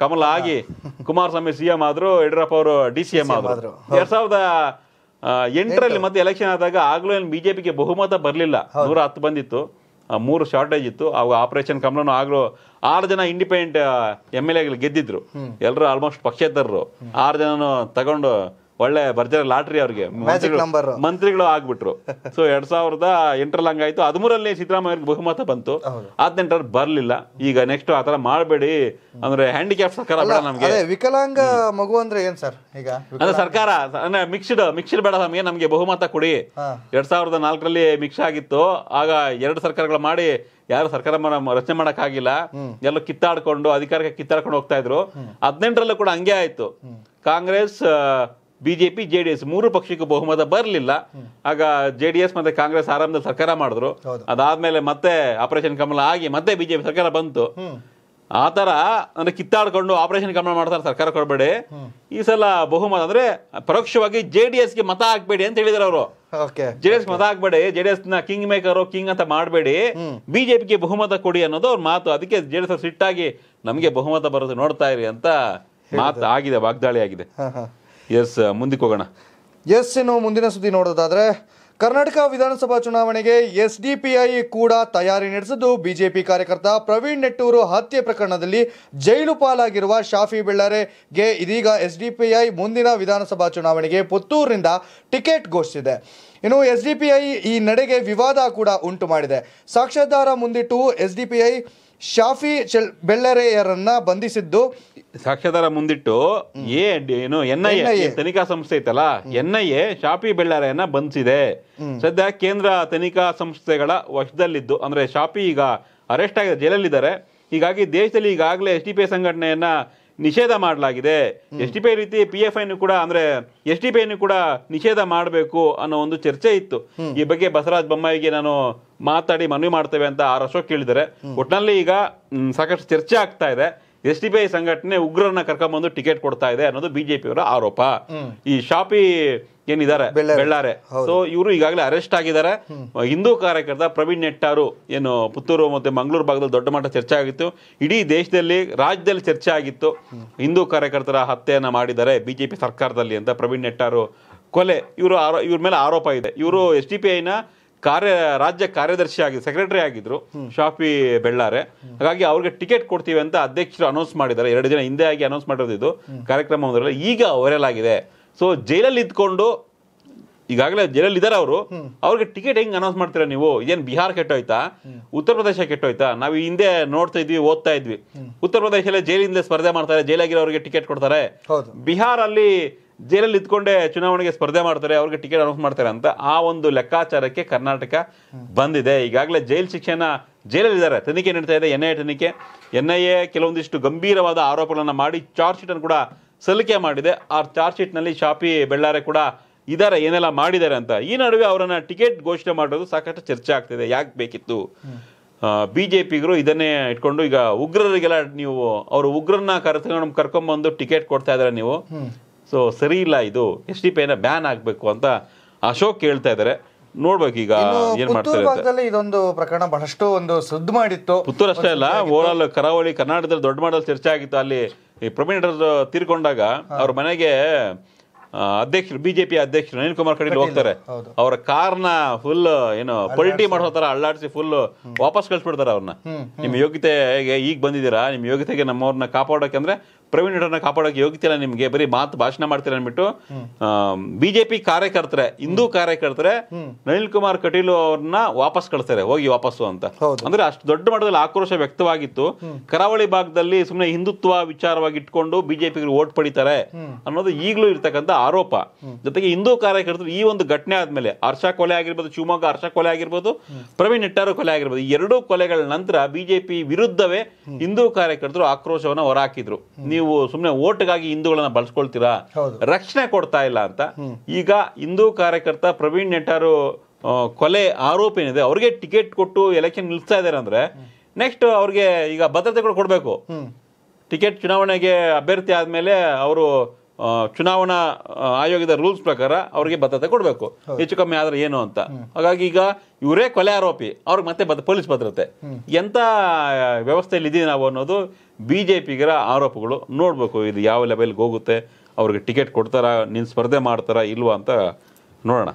ಕಮಲ ಆಗಿ ಕುಮಾರಸ್ವಾಮಿ ಸಿ ಎಂ ಆದ್ರು ಯಡಿಯೂರಪ್ಪ ಅವರು ಡಿ ಸಿ ಎಂ ಆದ್ರು ಎರಡ್ ಸಾವಿರದ ಎಂಟರಲ್ಲಿ ಮತ್ತೆ ಎಲೆಕ್ಷನ್ ಆದಾಗ ಆಗ್ಲೂ ಏನು ಬಿಜೆಪಿಗೆ ಬಹುಮತ ಬರಲಿಲ್ಲ ನೂರ ಹತ್ತು ಬಂದಿತ್ತು ಮೂರು ಶಾರ್ಟೇಜ್ ಇತ್ತು ಅವಾಗ ಆಪರೇಷನ್ ಕಮಲನು ಆಗಲೂ ಆರು ಜನ ಇಂಡಿಪೆಂಡೆಂಟ್ ಎಮ್ ಎಲ್ ಎಗಳು ಗೆದ್ದಿದ್ರು ಎಲ್ಲರೂ ಆಲ್ಮೋಸ್ಟ್ ಪಕ್ಷೇತರರು ಆರು ಜನನು ತಗೊಂಡು ಒಳ್ಳೆ ಭರ್ಜರಿ ಲಾಟ್ರಿ ಅವ್ರಿಗೆ ಮಂತ್ರಿಗಳು ಆಗ್ಬಿಟ್ರು ಸೊ ಎರಡ್ ಸಾವಿರದ ಎಂಟರಲ್ಲಿ ಹಂಗಾಯ್ತು ಹದಿಮೂರಲ್ಲಿ ಸಿದ್ದರಾಮಯ್ಯ ಬಹುಮತ ಬಂತು ಹದಿನೆಂಟರ ಬರ್ಲಿಲ್ಲ ಈಗ ನೆಕ್ಸ್ಟ್ ಆತರ ಮಾಡಬೇಡಿ ಅಂದ್ರೆ ಹ್ಯಾಂಡಿಕ್ಯಾಪ್ ಸರ್ಕಾರ ಬೇಡ ನಮ್ಗೆ ವಿಕಲಾಂಗ ಮಗು ಅಂದ್ರೆ ಏನ್ ಸರ್ ಈಗ ಅಂದ್ರೆ ಸರ್ಕಾರ ಮಿಕ್ಸ್ಡ್ ಮಿಕ್ಸ್ಡ್ ಬೇಡ ನಮಗೆ ನಮ್ಗೆ ಬಹುಮತ ಕೊಡಿ ಎರಡ್ ಸಾವಿರದ ನಾಲ್ಕರಲ್ಲಿ ಮಿಕ್ಸ್ ಆಗಿತ್ತು ಆಗ ಎರಡು ಸರ್ಕಾರಗಳು ಮಾಡಿ ಯಾರು ಸರ್ಕಾರ ರಚನೆ ಮಾಡಕ್ ಆಗಿಲ್ಲ ಎಲ್ಲ ಕಿತ್ತಾಡ್ಕೊಂಡು ಅಧಿಕಾರಕ್ಕೆ ಕಿತ್ತಾಡ್ಕೊಂಡು ಹೋಗ್ತಾ ಇದ್ರು ಹದಿನೆಂಟರಲ್ಲೂ ಕೂಡ ಹಂಗೆ ಆಯ್ತು Congress BJP J D S ಮೂರು ಪಕ್ಷಕ್ಕೂ ಬಹುಮತ ಬರಲಿಲ್ಲ ಆಗ ಜೆ ಡಿ ಎಸ್ ಮತ್ತೆ ಕಾಂಗ್ರೆಸ್ ಆರಂಭದಲ್ಲಿ ಸರ್ಕಾರ ಮಾಡಿದ್ರು ಅದಾದ್ಮೇಲೆ ಮತ್ತೆ ಆಪರೇಷನ್ ಕಮಲ ಆಗಿ ಮತ್ತೆ ಬಿಜೆಪಿ ಸರ್ಕಾರ ಬಂತು ಆ ಥರ ಅಂದ್ರೆ ಕಿತ್ತಾಡ್ಕೊಂಡು ಆಪರೇಷನ್ ಕಮಲ ಮಾಡ್ತಾರೆ ಸರ್ಕಾರ ಕೊಡಬೇಡಿ ಈ ಸಲ ಬಹುಮತ ಅಂದ್ರೆ ಪರೋಕ್ಷವಾಗಿ ಜೆ ಡಿ ಮತ ಹಾಕ್ಬೇಡಿ ಅಂತ ಹೇಳಿದ್ರು ಅವರು ಜೆ ಡಿ ಎಸ್ ಮತ ಹಾಕ್ಬೇಡಿ ಜೆ ಡಿ ಎಸ್ ನ ಕಿಂಗ್ ಮೇಕರ್ ಕಿಂಗ್ ಅಂತ ಮಾಡಬೇಡಿ ಬಿಜೆಪಿಗೆ ಬಹುಮತ ಕೊಡಿ ಅನ್ನೋದು ಅವ್ರ ಮಾತು ಅದಕ್ಕೆ ಜೆ ಡಿ ಎಸ್ ಸಿಟ್ಟಾಗಿ ನಮಗೆ ಬಹುಮತ ಬರುತ್ತೆ ನೋಡ್ತಾ ಇರಿ ಅಂತ ಮಾತು ಆಗಿದೆ ವಾಗ್ದಾಳಿ ಆಗಿದೆ ಎಸ್ ಮುಂದಕ್ಕೆ ಹೋಗೋಣ ಎಸ್ ಇನ್ನು ಮುಂದಿನ ಸುದ್ದಿ ನೋಡೋದಾದ್ರೆ ಕರ್ನಾಟಕ ವಿಧಾನಸಭಾ ಚುನಾವಣೆಗೆ ಎಸ್ ಡಿ ಪಿ ಐ ಕೂಡ ತಯಾರಿ ನಡೆಸಿದ್ದು ಬಿಜೆಪಿ ಕಾರ್ಯಕರ್ತ ಪ್ರವೀಣ್ ನೆಟ್ಟೂರು ಹತ್ಯೆ ಪ್ರಕರಣದಲ್ಲಿ ಜೈಲು ಪಾಲಾಗಿರುವ ಶಾಫಿ ಬೆಳ್ಳರೆಗೆ ಇದೀಗ ಎಸ್ ಡಿ ಪಿ ಐ ಮುಂದಿನ ವಿಧಾನಸಭಾ ಚುನಾವಣೆಗೆ ಪುತ್ತೂರಿನಿಂದ ಟಿಕೆಟ್ ಘೋಷಿಸಿದೆ ಇನ್ನು ಎಸ್ ಡಿ ಪಿ ಐ ಈ ನಡೆಗೆ ವಿವಾದ ಕೂಡ ಉಂಟು ಮಾಡಿದೆ ಸಾಕ್ಷ್ಯಾಧಾರ ಮುಂದಿಟ್ಟು S D P I Shafi ಬೆಳ್ಳರೆಯರನ್ನ ಬಂಧಿಸಿದ್ದು ಸಾಕ್ಷ್ಯಾಧಾರ ಮುಂದಿಟ್ಟು ಎ ಏನು ಎನ್ ತನಿಖಾ ಸಂಸ್ಥೆ ಐತಲ್ಲ ಎನ್ ಐ ಎ ಬೆಳ್ಳಾರೆಯನ್ನ ಬಂಧಿಸಿದೆ ಸದ್ಯ ಕೇಂದ್ರ ತನಿಖಾ ಸಂಸ್ಥೆಗಳ ವಶದಲ್ಲಿದ್ದು ಅಂದ್ರೆ ಶಾಫಿ ಈಗ ಅರೆಸ್ಟ್ ಆಗಿದೆ ಜೈಲಲ್ಲಿದ್ದಾರೆ ಹೀಗಾಗಿ ದೇಶದಲ್ಲಿ ಈಗಾಗಲೇ ಎಸ್ ಡಿ ಪಿ ಸಂಘಟನೆಯನ್ನ ನಿಷೇಧ ಮಾಡಲಾಗಿದೆ ಎಸ್ ಡಿ ಪಿ ರೀತಿ ಪಿ ಎಫ್ ಐನು ಕೂಡ ಅಂದ್ರೆ ಎಸ್ ಡಿ ಪಿ ಕೂಡ ನಿಷೇಧ ಮಾಡಬೇಕು ಅನ್ನೋ ಒಂದು ಚರ್ಚೆ ಇತ್ತು ಈ ಬಗ್ಗೆ ಬಸವರಾಜ್ ಬೊಮ್ಮಾಯಿಗೆ ನಾನು ಮಾತಾಡಿ ಮನವಿ ಮಾಡ್ತೇವೆ ಅಂತ ಆರ್ ಅಶೋಕ್ ಕೇಳಿದರೆ ಒಟ್ನಲ್ಲಿ ಈಗ ಸಾಕಷ್ಟು ಚರ್ಚೆ ಆಗ್ತಾ ಇದೆ ಎಸ್ ಡಿ ಪಿ ಐ ಸಂಘಟನೆ ಉಗ್ರರನ್ನ ಕರ್ಕೊಂಡ್ಬಂದು ಟಿಕೆಟ್ ಕೊಡ್ತಾ ಇದೆ ಅನ್ನೋದು ಬಿಜೆಪಿಯವರ ಆರೋಪ ಈ ಶಾಪಿ ಏನಿದ್ದಾರೆ ಬೆಳ್ಳಾರೆ ಸೊ ಇವರು ಈಗಾಗಲೇ ಅರೆಸ್ಟ್ ಆಗಿದ್ದಾರೆ ಹಿಂದೂ ಕಾರ್ಯಕರ್ತ ಪ್ರವೀಣ್ ನೆಟ್ಟಾರು ಏನು ಪುತ್ತೂರು ಮತ್ತೆ ಮಂಗಳೂರು ಭಾಗದಲ್ಲಿ ದೊಡ್ಡ ಮಟ್ಟ ಚರ್ಚೆ ಆಗಿತ್ತು ಇಡೀ ದೇಶದಲ್ಲಿ ರಾಜ್ಯದಲ್ಲಿ ಚರ್ಚೆ ಆಗಿತ್ತು ಹಿಂದೂ ಕಾರ್ಯಕರ್ತರ ಹತ್ಯೆಯನ್ನ ಮಾಡಿದ್ದಾರೆ ಬಿಜೆಪಿ ಸರ್ಕಾರದಲ್ಲಿ ಅಂತ ಪ್ರವೀಣ್ ನೆಟ್ಟಾರು ಕೊಲೆ ಇವರು ಆರೋ ಇವ್ರ ಮೇಲೆ ಆರೋಪ ಇದೆ ಇವರು ಎಸ್ ಡಿ ಪಿ ಐನ ಕಾರ್ಯ ರಾಜ್ಯ ಕಾರ್ಯದರ್ಶಿ ಆಗಿದ್ರು ಸೆಕ್ರೆಟರಿ ಆಗಿದ್ರು ಶಾಫಿ ಬೆಳ್ಳಾರೆ ಹಾಗಾಗಿ ಅವ್ರಿಗೆ ಟಿಕೆಟ್ ಕೊಡ್ತೀವಿ ಅಂತ ಅಧ್ಯಕ್ಷರು ಅನೌನ್ಸ್ ಮಾಡಿದ್ದಾರೆ ಎರಡು ದಿನ ಹಿಂದೆ ಆಗಿ ಅನೌನ್ಸ್ ಮಾಡಿರೋದು ಇದು ಕಾರ್ಯಕ್ರಮ ಒಂದರಲ್ಲಿ ಈಗ ವೈರಲ್ ಆಗಿದೆ ಸೊ ಜೈಲಲ್ಲಿ ಇದ್ಕೊಂಡು ಈಗಾಗಲೇ ಜೈಲಲ್ಲಿ ಇದ್ದಾರೆ ಅವರು ಅವ್ರಿಗೆ ಟಿಕೆಟ್ ಹೆಂಗ್ ಅನೌನ್ಸ್ ಮಾಡ್ತೀರಾ ನೀವು ಏನ್ ಬಿಹಾರ್ ಕೆಟ್ಟೋಯ್ತಾ ಉತ್ತರ ಪ್ರದೇಶ ಕೆಟ್ಟೋಯ್ತಾ ನಾವು ಹಿಂದೆ ನೋಡ್ತಾ ಇದ್ವಿ ಓದ್ತಾ ಇದ್ವಿ ಉತ್ತರ ಪ್ರದೇಶದಲ್ಲಿ ಜೈಲಿಂದ ಸ್ಪರ್ಧೆ ಮಾಡ್ತಾರೆ ಜೈಲಾಗಿರೋರಿಗೆ ಟಿಕೆಟ್ ಕೊಡ್ತಾರೆ ಬಿಹಾರಲ್ಲಿ ಜೈಲಲ್ಲಿ ಇದ್ಕೊಂಡೆ ಚುನಾವಣೆಗೆ ಸ್ಪರ್ಧೆ ಮಾಡ್ತಾರೆ ಅವ್ರಿಗೆ ಟಿಕೆಟ್ ಅನೌನ್ಸ್ ಮಾಡ್ತಾರೆ ಅಂತ ಆ ಒಂದು ಲೆಕ್ಕಾಚಾರಕ್ಕೆ ಕರ್ನಾಟಕ ಬಂದಿದೆ ಈಗಾಗಲೇ ಜೈಲ್ ಶಿಕ್ಷಣ ಇದ್ದಾರೆ ತನಿಖೆ ನಡೀತಾ ಇದೆ ಎನ್ಐಎ ತನಿಖೆ ಎನ್ಐಎ ಕೆಲವೊಂದಿಷ್ಟು ಗಂಭೀರವಾದ ಆರೋಪಗಳನ್ನು ಮಾಡಿ ಚಾರ್ಜ್ ಅನ್ನು ಕೂಡ ಸಲ್ಲಿಕೆ ಮಾಡಿದೆ ಆ ಚಾರ್ಜ್ ಶೀಟ್ನಲ್ಲಿ ಶಾಪಿ ಬೆಳ್ಳಾರೆ ಕೂಡ ಇದಾರೆ ಏನೆಲ್ಲ ಮಾಡಿದ್ದಾರೆ ಅಂತ ಈ ನಡುವೆ ಅವರನ್ನು ಟಿಕೆಟ್ ಘೋಷಣೆ ಮಾಡೋದು ಸಾಕಷ್ಟು ಚರ್ಚೆ ಆಗ್ತಿದೆ ಯಾಕೆ ಬೇಕಿತ್ತು ಬಿ ಜೆ ಪಿಗರು ಇದನ್ನೇ ಇಟ್ಕೊಂಡು ಈಗ ಉಗ್ರರಿಗೆಲ್ಲ ನೀವು ಅವರು ಉಗ್ರನ್ನ ಕರೆತಕೊಂಡು ಕರ್ಕೊಂಬಂದು ಟಿಕೆಟ್ ಕೊಡ್ತಾ ಇದ್ದಾರೆ ನೀವು ಸೊ ಸರಿ ಇಲ್ಲ ಇದು ಎಸ್ ಡಿ ಪಿನ ಬ್ಯಾನ್ ಆಗಬೇಕು ಅಂತ ಅಶೋಕ್ ಹೇಳ್ತಾ ಇದ್ದಾರೆ ನೋಡ್ಬೇಕು ಈಗ ಏನ್ ಮಾಡ್ತಾರೆ ಇದೊಂದು ಪ್ರಕರಣ ಬಹಳಷ್ಟು ಒಂದು ಸುದ್ದಿ ಮಾಡಿತ್ತು ಪುತ್ತೂರು ಅಷ್ಟೇ ಅಲ್ಲ ಓವರ್ ಕರಾವಳಿ ಕರ್ನಾಟಕದಲ್ಲಿ ದೊಡ್ಡ ಮಾಡಲ್ ಚರ್ಚೆ ಆಗಿತ್ತು ಅಲ್ಲಿ ಈ ಪ್ರವೀಣ್ ತೀರ್ಕೊಂಡಾಗ ಅವ್ರ ಮನೆಗೆ ಅಧ್ಯಕ್ಷರು ಬಿಜೆಪಿ ಅಧ್ಯಕ್ಷ ನಳಿನ್ ಕುಮಾರ್ ಕಟೀಲ್ ಹೋಗ್ತಾರೆ ಅವರ ನ ಫುಲ್ ಏನು ಪಲ್ಟಿ ಮಾಡೋ ಅಳ್ಳಾಡಿಸಿ ಫುಲ್ ವಾಪಸ್ ಬಿಡ್ತಾರೆ ಅವ್ರನ್ನ ನಿಮ್ಮ ಯೋಗ್ಯತೆಗೆ ಈಗ ಬಂದಿದ್ದೀರಾ ನಿಮ್ಮ ಯೋಗ್ಯತೆಗೆ ನಮ್ಮವ್ರನ್ನ ಕಾಪಾಡೋಕೆ ಅಂದ್ರೆ ಪ್ರವೀಣ್ ಕಾಪಾಡೋಕೆ ಯೋಗ್ಯತೆ ಇಲ್ಲ ನಿಮಗೆ ಬರೀ ಮಾತು ಭಾಷಣ ಮಾಡ್ತೀರ ಅಂದ್ಬಿಟ್ಟು ಬಿಜೆಪಿ ಕಾರ್ಯಕರ್ತರೆ ಹಿಂದೂ ಕಾರ್ಯಕರ್ತರೆ ನಳಿನ್ ಕುಮಾರ್ ಕಟೀಲು ಅವ್ರನ್ನ ವಾಪಸ್ ಕಳಿಸ್ತಾರೆ ಹೋಗಿ ವಾಪಸ್ಸು ಅಂತ ಅಂದ್ರೆ ಅಷ್ಟು ದೊಡ್ಡ ಮಟ್ಟದಲ್ಲಿ ಆಕ್ರೋಶ ವ್ಯಕ್ತವಾಗಿತ್ತು ಕರಾವಳಿ ಭಾಗದಲ್ಲಿ ಸುಮ್ಮನೆ ಹಿಂದುತ್ವ ವಿಚಾರವಾಗಿ ಇಟ್ಕೊಂಡು ಬಿಜೆಪಿ ಓಟ್ ಪಡಿತಾರೆ ಅನ್ನೋದು ಈಗಲೂ ಇರ್ತಕ್ಕಂಥ ಆರೋಪ ಜೊತೆಗೆ ಹಿಂದೂ ಕಾರ್ಯಕರ್ತರು ಈ ಒಂದು ಘಟನೆ ಆದ್ಮೇಲೆ ಹರ್ಷ ಕೊಲೆ ಆಗಿರ್ಬೋದು ಶಿವಮೊಗ್ಗ ಹರ್ಷ ಕೊಲೆ ಆಗಿರ್ಬೋದು ಪ್ರವೀಣ್ ಇಟ್ಟಾರು ಕೊಲೆ ಆಗಿರ್ಬೋದು ಎರಡೂ ಕೊಲೆಗಳ ನಂತರ ಬಿಜೆಪಿ ವಿರುದ್ಧವೇ ಹಿಂದೂ ಕಾರ್ಯಕರ್ತರು ಆಕ್ರೋಶವನ್ನು ಹೊರಹಾಕಿದ್ರು ನೀವು ಸುಮ್ಮನೆ ಓಟ್ಗಾಗಿ ಹಿಂದೂಗಳನ್ನ ಬಳಸ್ಕೊಳ್ತೀರಾ ರಕ್ಷಣೆ ಕೊಡ್ತಾ ಇಲ್ಲ ಅಂತ ಈಗ ಹಿಂದೂ ಕಾರ್ಯಕರ್ತ ಪ್ರವೀಣ್ ನೆಟ್ಟಾರು ಕೊಲೆ ಆರೋಪ ಏನಿದೆ ಅವ್ರಿಗೆ ಟಿಕೆಟ್ ಕೊಟ್ಟು ಎಲೆಕ್ಷನ್ ನಿಲ್ಸ್ತಾ ಇದ್ದಾರೆ ಅಂದ್ರೆ ನೆಕ್ಸ್ಟ್ ಅವ್ರಿಗೆ ಈಗ ಭದ್ರತೆ ಕೂಡ ಕೊಡಬೇಕು ಟಿಕೆಟ್ ಚುನಾವಣೆಗೆ ಅಭ್ಯರ್ಥಿ ಆದ್ಮೇಲೆ ಅವರು ಚುನಾವಣಾ ಆಯೋಗದ ರೂಲ್ಸ್ ಪ್ರಕಾರ ಅವ್ರಿಗೆ ಭದ್ರತೆ ಕೊಡಬೇಕು ಹೆಚ್ಚು ಕಮ್ಮಿ ಆದ್ರೆ ಏನು ಅಂತ ಹಾಗಾಗಿ ಈಗ ಇವರೇ ಕೊಲೆ ಆರೋಪಿ ಅವ್ರಿಗೆ ಮತ್ತೆ ಪೊಲೀಸ್ ಭದ್ರತೆ ಎಂತ ವ್ಯವಸ್ಥೆಯಲ್ಲಿ ಇದೀವಿ ನಾವು ಅನ್ನೋದು ಬಿ ಜೆ ಪಿಗಿರೋ ಆರೋಪಗಳು ನೋಡಬೇಕು ಇದು ಯಾವ ಲೆವೆಲ್ಗೆ ಹೋಗುತ್ತೆ ಅವ್ರಿಗೆ ಟಿಕೆಟ್ ಕೊಡ್ತಾರಾ ನಿನ್ನ ಸ್ಪರ್ಧೆ ಮಾಡ್ತಾರಾ ಇಲ್ವಾ ಅಂತ ನೋಡೋಣ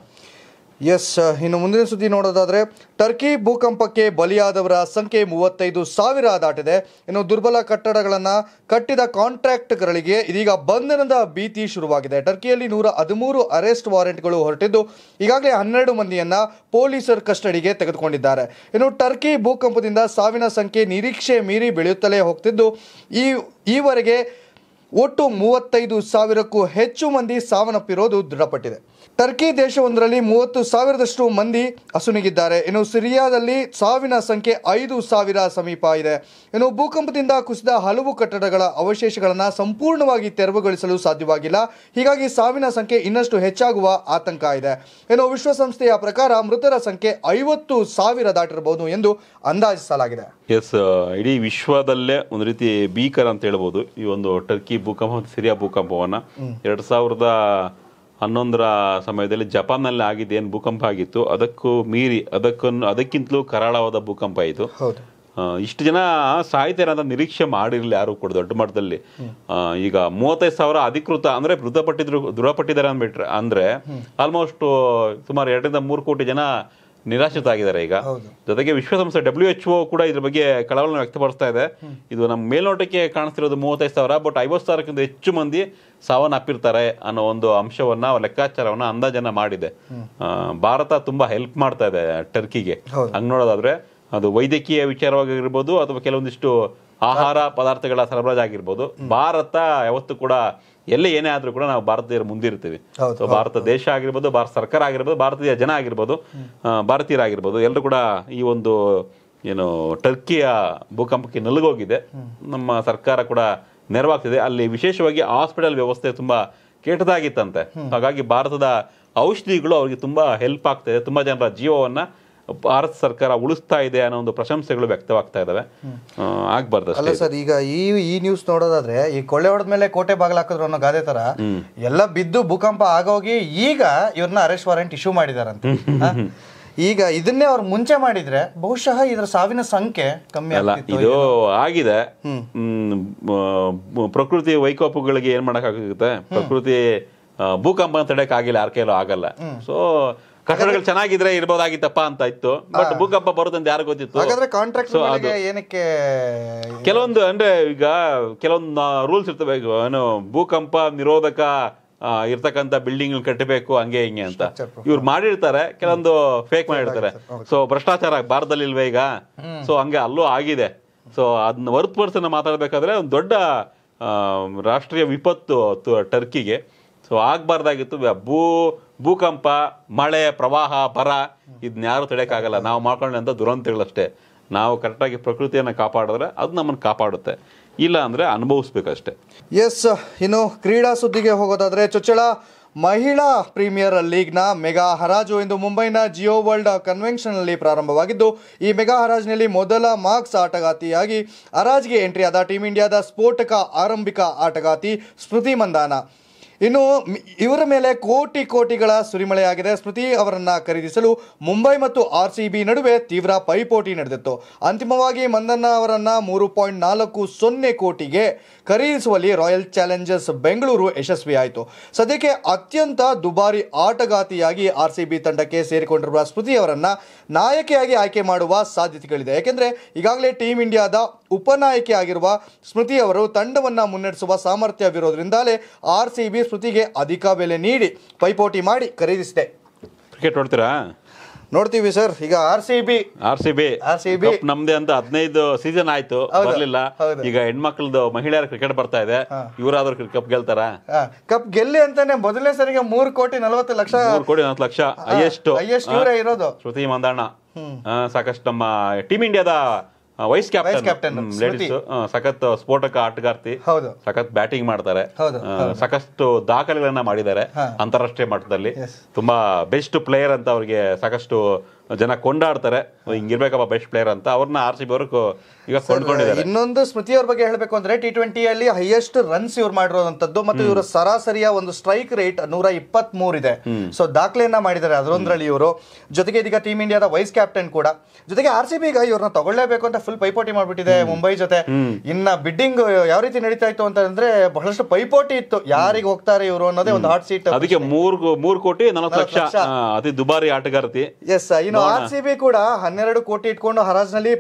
ಎಸ್ ಇನ್ನು ಮುಂದಿನ ಸುದ್ದಿ ನೋಡೋದಾದರೆ ಟರ್ಕಿ ಭೂಕಂಪಕ್ಕೆ ಬಲಿಯಾದವರ ಸಂಖ್ಯೆ ಮೂವತ್ತೈದು ಸಾವಿರ ದಾಟಿದೆ ಇನ್ನು ದುರ್ಬಲ ಕಟ್ಟಡಗಳನ್ನು ಕಟ್ಟಿದ ಕಾಂಟ್ರಾಕ್ಟ್ಗಳಿಗೆ ಇದೀಗ ಬಂಧನದ ಭೀತಿ ಶುರುವಾಗಿದೆ ಟರ್ಕಿಯಲ್ಲಿ ನೂರ ಹದಿಮೂರು ಅರೆಸ್ಟ್ ವಾರೆಂಟ್ಗಳು ಹೊರಟಿದ್ದು ಈಗಾಗಲೇ ಹನ್ನೆರಡು ಮಂದಿಯನ್ನು ಪೊಲೀಸರ ಕಸ್ಟಡಿಗೆ ತೆಗೆದುಕೊಂಡಿದ್ದಾರೆ ಇನ್ನು ಟರ್ಕಿ ಭೂಕಂಪದಿಂದ ಸಾವಿನ ಸಂಖ್ಯೆ ನಿರೀಕ್ಷೆ ಮೀರಿ ಬೆಳೆಯುತ್ತಲೇ ಹೋಗ್ತಿದ್ದು ಈ ಈವರೆಗೆ ಒಟ್ಟು ಮೂವತ್ತೈದು ಸಾವಿರಕ್ಕೂ ಹೆಚ್ಚು ಮಂದಿ ಸಾವನ್ನಪ್ಪಿರೋದು ದೃಢಪಟ್ಟಿದೆ ಟರ್ಕಿ ದೇಶವೊಂದರಲ್ಲಿ ಮೂವತ್ತು ಸಾವಿರದಷ್ಟು ಮಂದಿ ಅಸುನಿಗಿದ್ದಾರೆ ಇನ್ನು ಸಿರಿಯಾದಲ್ಲಿ ಸಾವಿನ ಸಂಖ್ಯೆ ಐದು ಸಾವಿರ ಸಮೀಪ ಇದೆ ಇನ್ನು ಭೂಕಂಪದಿಂದ ಕುಸಿದ ಹಲವು ಕಟ್ಟಡಗಳ ಅವಶೇಷಗಳನ್ನು ಸಂಪೂರ್ಣವಾಗಿ ತೆರವುಗೊಳಿಸಲು ಸಾಧ್ಯವಾಗಿಲ್ಲ ಹೀಗಾಗಿ ಸಾವಿನ ಸಂಖ್ಯೆ ಇನ್ನಷ್ಟು ಹೆಚ್ಚಾಗುವ ಆತಂಕ ಇದೆ ಇನ್ನು ವಿಶ್ವಸಂಸ್ಥೆಯ ಪ್ರಕಾರ ಮೃತರ ಸಂಖ್ಯೆ ಐವತ್ತು ಸಾವಿರ ದಾಟಿರಬಹುದು ಎಂದು ಅಂದಾಜಿಸಲಾಗಿದೆ ಎಸ್ ಇಡೀ ವಿಶ್ವದಲ್ಲೇ ಒಂದು ರೀತಿ ಭೀಕರ ಅಂತ ಹೇಳ್ಬೋದು ಈ ಒಂದು ಟರ್ಕಿ ಭೂಕಂಪ ಸಿರಿಯಾ ಭೂಕಂಪವನ್ನು ಎರಡು ಸಾವಿರದ ಹನ್ನೊಂದರ ಸಮಯದಲ್ಲಿ ಜಪಾನ್ನಲ್ಲಿ ಆಗಿದ್ದು ಏನು ಭೂಕಂಪ ಆಗಿತ್ತು ಅದಕ್ಕೂ ಮೀರಿ ಅದಕ್ಕನ್ನು ಅದಕ್ಕಿಂತಲೂ ಕರಾಳವಾದ ಭೂಕಂಪ ಆಯಿತು ಇಷ್ಟು ಜನ ಸಾಯ್ತಾರೆ ಅಂತ ನಿರೀಕ್ಷೆ ಮಾಡಿರಲಿಲ್ಲ ಯಾರು ಕೂಡ ದೊಡ್ಡ ಮಟ್ಟದಲ್ಲಿ ಈಗ ಮೂವತ್ತೈದು ಸಾವಿರ ಅಧಿಕೃತ ಅಂದರೆ ಮೃತಪಟ್ಟಿದ್ರು ದೃಢಪಟ್ಟಿದ್ದಾರೆ ಅಂದ್ಬಿಟ್ರೆ ಅಂದರೆ ಆಲ್ಮೋಸ್ಟ್ ಸುಮಾರು ಎರಡರಿಂದ ಮೂರು ಕೋಟಿ ಜನ ಆಗಿದ್ದಾರೆ ಈಗ ಜೊತೆಗೆ ವಿಶ್ವಸಂಸ್ಥೆ ಡಬ್ಲ್ಯೂ ಎಚ್ ಒ ಕೂಡ ಇದ್ರ ಬಗ್ಗೆ ಕಳವಳ ವ್ಯಕ್ತಪಡಿಸ್ತಾ ಇದೆ ಇದು ನಮ್ಮ ಮೇಲ್ನೋಟಕ್ಕೆ ಕಾಣಿಸ್ತಿರೋದು ಮೂವತ್ತೈದು ಸಾವಿರ ಬಟ್ ಐವತ್ತು ಸಾವಿರಕ್ಕಿಂತ ಹೆಚ್ಚು ಮಂದಿ ಸಾವನ್ನಪ್ಪಿರ್ತಾರೆ ಅನ್ನೋ ಒಂದು ಅಂಶವನ್ನ ಲೆಕ್ಕಾಚಾರವನ್ನು ಅಂದಾಜನ್ನ ಮಾಡಿದೆ ಭಾರತ ತುಂಬಾ ಹೆಲ್ಪ್ ಮಾಡ್ತಾ ಇದೆ ಟರ್ಕಿಗೆ ಹಂಗೆ ನೋಡೋದಾದ್ರೆ ಅದು ವೈದ್ಯಕೀಯ ವಿಚಾರವಾಗಿರ್ಬೋದು ಅಥವಾ ಕೆಲವೊಂದಿಷ್ಟು ಆಹಾರ ಪದಾರ್ಥಗಳ ಆಗಿರ್ಬೋದು ಭಾರತ ಯಾವತ್ತೂ ಕೂಡ ಎಲ್ಲ ಏನೇ ಆದರೂ ಕೂಡ ನಾವು ಭಾರತೀಯರು ಮುಂದಿರ್ತೀವಿ ಸೊ ಭಾರತ ದೇಶ ಆಗಿರ್ಬೋದು ಭಾರತ ಸರ್ಕಾರ ಆಗಿರ್ಬೋದು ಭಾರತೀಯ ಜನ ಆಗಿರ್ಬೋದು ಭಾರತೀಯರಾಗಿರ್ಬೋದು ಎಲ್ಲರೂ ಕೂಡ ಈ ಒಂದು ಏನು ಟರ್ಕಿಯ ಭೂಕಂಪಕ್ಕೆ ನಲುಗೋಗಿದೆ ನಮ್ಮ ಸರ್ಕಾರ ಕೂಡ ನೆರವಾಗ್ತಿದೆ ಅಲ್ಲಿ ವಿಶೇಷವಾಗಿ ಹಾಸ್ಪಿಟಲ್ ವ್ಯವಸ್ಥೆ ತುಂಬ ಕೆಟ್ಟದಾಗಿತ್ತಂತೆ ಹಾಗಾಗಿ ಭಾರತದ ಔಷಧಿಗಳು ಅವರಿಗೆ ತುಂಬ ಹೆಲ್ಪ್ ಆಗ್ತಿದೆ ತುಂಬ ಜನರ ಜೀವವನ್ನು ಭಾರತ ಸರ್ಕಾರ ಉಳಿಸ್ತಾ ಇದೆ ಅನ್ನೋ ಒಂದು ಪ್ರಶಂಸೆಗಳು ವ್ಯಕ್ತವಾಗ್ತಾ ಇದಾವೆ ಆಗ್ಬಾರ್ದು ಅಲ್ಲ ಸರ್ ಈಗ ಈ ಈ ನ್ಯೂಸ್ ನೋಡೋದಾದ್ರೆ ಈ ಕೊಳ್ಳೆ ಹೊಡೆದ ಮೇಲೆ ಕೋಟೆ ಹಾಕಿದ್ರು ಅನ್ನೋ ಗಾದೆ ತರ ಎಲ್ಲ ಬಿದ್ದು ಭೂಕಂಪ ಆಗೋಗಿ ಈಗ ಇವ್ರನ್ನ ಅರೆಸ್ಟ್ ವಾರೆಂಟ್ ಇಶ್ಯೂ ಮಾಡಿದಾರಂತೆ ಈಗ ಇದನ್ನೇ ಅವ್ರು ಮುಂಚೆ ಮಾಡಿದ್ರೆ ಬಹುಶಃ ಇದರ ಸಾವಿನ ಸಂಖ್ಯೆ ಕಮ್ಮಿ ಅಲ್ಲ ಇದು ಆಗಿದೆ ಪ್ರಕೃತಿ ವೈಕೋಪಗಳಿಗೆ ಏನ್ ಆಗುತ್ತೆ ಪ್ರಕೃತಿ ಭೂಕಂಪನ ತಡೆಯಕ್ಕಾಗಿಲ್ಲ ಆಗಿಲ್ಲ ಯಾರ ಕೈಲೂ ಆಗಲ್ಲ ಸೊ ಕಟ್ಟಡಗಳು ಚೆನ್ನಾಗಿದ್ರೆ ಇರ್ಬೋದಾಗಿತ್ತಪ್ಪ ಅಂತ ಇತ್ತು ಬಟ್ ಭೂಕಂಪ ಬರುದಂತ ಯಾರು ಗೊತ್ತಿತ್ತು ಹಾಗಾದ್ರೆ ಕಾಂಟ್ರಾಕ್ಟ್ ಏನಕ್ಕೆ ಕೆಲವೊಂದು ಅಂದ್ರೆ ಈಗ ಕೆಲವೊಂದು ರೂಲ್ಸ್ ಇರ್ತವೆ ಏನು ಭೂಕಂಪ ನಿರೋಧಕ ಇರ್ತಕ್ಕಂಥ ಬಿಲ್ಡಿಂಗ್ ಕಟ್ಟಬೇಕು ಹಂಗೆ ಹಿಂಗೆ ಅಂತ ಇವ್ರು ಮಾಡಿರ್ತಾರೆ ಕೆಲವೊಂದು ಫೇಕ್ ಮಾಡಿರ್ತಾರೆ ಸೊ ಭ್ರಷ್ಟಾಚಾರ ಭಾರತದಲ್ಲಿ ಇಲ್ವೇ ಈಗ ಸೊ ಹಂಗೆ ಅಲ್ಲೂ ಆಗಿದೆ ಸೊ ಅದನ್ನ ಹೊರತುಪಡಿಸಿ ಮಾತಾಡ್ಬೇಕಾದ್ರೆ ಒಂದು ದೊಡ್ಡ ರಾಷ್ಟ್ರೀಯ ವಿಪತ್ತು ಟರ್ಕಿಗೆ ಸೊ ಆಗಬಾರ್ದಾಗಿತ್ತು ಭೂ ಭೂಕಂಪ ಮಳೆ ಪ್ರವಾಹ ಬರ ಇದನ್ಯಾರು ತಡೆಯೋಕ್ಕಾಗಲ್ಲ ನಾವು ಮಾಡ್ಕೊಂಡಂಥ ದುರಂತಗಳಷ್ಟೇ ನಾವು ಕರೆಕ್ಟಾಗಿ ಪ್ರಕೃತಿಯನ್ನು ಕಾಪಾಡಿದ್ರೆ ಅದು ನಮ್ಮನ್ನು ಕಾಪಾಡುತ್ತೆ ಇಲ್ಲ ಅಂದರೆ ಅನುಭವಿಸ್ಬೇಕಷ್ಟೇ ಎಸ್ ಇನ್ನು ಕ್ರೀಡಾ ಸುದ್ದಿಗೆ ಹೋಗೋದಾದರೆ ಚೊಚ್ಚಳ ಮಹಿಳಾ ಪ್ರೀಮಿಯರ್ ಲೀಗ್ನ ಮೆಗಾ ಹರಾಜು ಇಂದು ಮುಂಬೈನ ಜಿಯೋ ವರ್ಲ್ಡ್ ಕನ್ವೆನ್ಷನ್ನಲ್ಲಿ ಪ್ರಾರಂಭವಾಗಿದ್ದು ಈ ಮೆಗಾ ಹರಾಜಿನಲ್ಲಿ ಮೊದಲ ಮಾರ್ಕ್ಸ್ ಆಟಗಾತಿಯಾಗಿ ಹರಾಜ್ಗೆ ಎಂಟ್ರಿಯಾದ ಟೀಮ್ ಇಂಡಿಯಾದ ಸ್ಫೋಟಕ ಆರಂಭಿಕ ಆಟಗಾತಿ ಸ್ಮೃತಿ ಮಂದಾನ ಇನ್ನು ಇವರ ಮೇಲೆ ಕೋಟಿ ಕೋಟಿಗಳ ಸುರಿಮಳೆಯಾಗಿದೆ ಸ್ಮೃತಿ ಅವರನ್ನ ಖರೀದಿಸಲು ಮುಂಬೈ ಮತ್ತು ಆರ್ ಸಿ ಬಿ ನಡುವೆ ತೀವ್ರ ಪೈಪೋಟಿ ನಡೆದಿತ್ತು ಅಂತಿಮವಾಗಿ ಮಂದಣ್ಣ ಅವರನ್ನ ಮೂರು ಪಾಯಿಂಟ್ ನಾಲ್ಕು ಸೊನ್ನೆ ಕೋಟಿಗೆ ಖರೀದಿಸುವಲ್ಲಿ ರಾಯಲ್ ಚಾಲೆಂಜರ್ಸ್ ಬೆಂಗಳೂರು ಯಶಸ್ವಿಯಾಯಿತು ಸದ್ಯಕ್ಕೆ ಅತ್ಯಂತ ದುಬಾರಿ ಆಟಗಾತಿಯಾಗಿ ಆರ್ ಸಿ ಬಿ ತಂಡಕ್ಕೆ ಸೇರಿಕೊಂಡಿರುವ ಸ್ಮೃತಿ ಅವರನ್ನ ನಾಯಕಿಯಾಗಿ ಆಯ್ಕೆ ಮಾಡುವ ಸಾಧ್ಯತೆಗಳಿದೆ ಯಾಕೆಂದರೆ ಈಗಾಗಲೇ ಟೀಂ ಇಂಡಿಯಾದ ಉಪನಾಯಕಿ ಆಗಿರುವ ಸ್ಮೃತಿ ಅವರು ತಂಡವನ್ನು ಮುನ್ನಡೆಸುವ ಸಾಮರ್ಥ್ಯವಿರೋದ್ರಿಂದಲೇ ಆರ್ ಸಿ ಬಿ ಸ್ಮೃತಿಗೆ ಅಧಿಕ ಬೆಲೆ ನೀಡಿ ಪೈಪೋಟಿ ಮಾಡಿ ಖರೀದಿಸಿದೆ ಕ್ರಿಕೆಟ್ ನೋಡ್ತೀರಾ ನೋಡ್ತೀವಿ ಸರ್ ಈಗ R C B R C B R C B ನಮ್ದೇ ಅಂತ ಹದಿನೈದು ಸೀಸನ್ ಆಯ್ತು ಬರಲಿಲ್ಲ ಈಗ ಹೆಣ್ಮಕ್ಳದ್ದು ಮಹಿಳೆಯರ ಕ್ರಿಕೆಟ್ ಬರ್ತಾ ಇದೆ ಇವರಾದ್ರೂ ಕಪ್ ಗೆಲ್ತಾರ ಕಪ್ ಗೆಲ್ಲಿ ಅಂತಾನೆ ಮೊದಲನೇ ಸರಿಗೆ ಮೂರ್ ಕೋಟಿ ನಲವತ್ತು ಲಕ್ಷ ಮೂರು ಕೋಟಿ ನಲವತ್ತು ಲಕ್ಷ ಹೈಯೆಸ್ಟ್ ಹೈಯೆಸ್ಟ್ ಇವರೇ ಇರೋದು ಶ್ರುತಿ ಮಂದಣ್ಣ ಸಾಕಷ್ಟು ನಮ್ಮ ಟೀಮ್ ಇಂಡಿಯಾದ ವೈಸ್ ಕ್ಯಾಪ್ಟನ್ ಲೇಡೀಸ್ ಸಖತ್ ಸ್ಫೋಟಕ ಆಟಗಾರ್ತಿ ಸಖತ್ ಬ್ಯಾಟಿಂಗ್ ಮಾಡ್ತಾರೆ ಸಾಕಷ್ಟು ದಾಖಲೆಗಳನ್ನ ಮಾಡಿದ್ದಾರೆ ಅಂತಾರಾಷ್ಟ್ರೀಯ ಮಟ್ಟದಲ್ಲಿ ತುಂಬಾ ಬೆಸ್ಟ್ ಪ್ಲೇಯರ್ ಅಂತ ಅವ್ರಿಗೆ ಸಾಕಷ್ಟು ಜನ ಕೊಂಡಾಡ್ತಾರೆ ಹಿಂಗಿರ್ಬೇಕಪ್ಪ ಬೆಸ್ಟ್ ಪ್ಲೇಯರ್ ಅಂತ ಅವ್ರನ್ನ ಆರ್ ಸಿ ಬಿ ಈಗ ಕೊಂಡ್ಕೊಂಡಿದ್ದಾರೆ ಇನ್ನೊಂದು ಸ್ಮೃತಿ ಅವ್ರ ಬಗ್ಗೆ ಹೇಳಬೇಕು ಅಂದ್ರೆ ಟಿ ಟ್ವೆಂಟಿಯಲ್ಲಿ ಹೈಯೆಸ್ಟ್ ರನ್ಸ್ ಇವ್ರು ಮಾಡಿರೋದಂಥದ್ದು ಮತ್ತು ಇವರ ಸರಾಸರಿಯ ಒಂದು ಸ್ಟ್ರೈಕ್ ರೇಟ್ ನೂರ ಇಪ್ಪತ್ತ್ ಇದೆ ಸೊ ದಾಖಲೆಯನ್ನ ಮಾಡಿದ್ದಾರೆ ಅದರೊಂದರಲ್ಲಿ ಇವರು ಜೊತೆಗೆ ಇದೀಗ ಟೀಮ್ ಇಂಡಿಯಾದ ವೈಸ್ ಕ್ಯಾಪ್ಟನ್ ಕೂಡ ಜೊತೆಗೆ ಆರ್ ಸಿ ಬಿಗ ಇವ್ರನ್ನ ತಗೊಳ್ಳೇಬೇಕು ಅಂತ ಫುಲ್ ಪೈಪೋಟಿ ಮಾಡ್ಬಿಟ್ಟಿದೆ ಮುಂಬೈ ಜೊತೆ ಇನ್ನ ಬಿಡ್ಡಿಂಗ್ ಯಾವ ರೀತಿ ನಡೀತಾ ಇತ್ತು ಅಂತಂದ್ರೆ ಬಹಳಷ್ಟು ಪೈಪೋಟಿ ಇತ್ತು ಯಾರಿಗೆ ಹೋಗ್ತಾರೆ ಇವರು ಅನ್ನೋದೇ ಒಂದು ಹಾಟ್ ಸೀಟ್ ಅದಕ್ಕೆ ಮೂರು ಕೋಟಿ ನಲವತ್ತು ಲಕ್ಷ ಅತಿ ದುಬಾರಿ ಆಟಗಾರತಿ ಎಸ್ ಇನ್ನು ಆರ್ ಸಿ ಬಿ ಕೂಡ ಹನ್ನೆರಡು ಕೋಟಿ ಇಟ್ಕೊಂಡು ಹರಾಜ್ನಲ್ಲಿ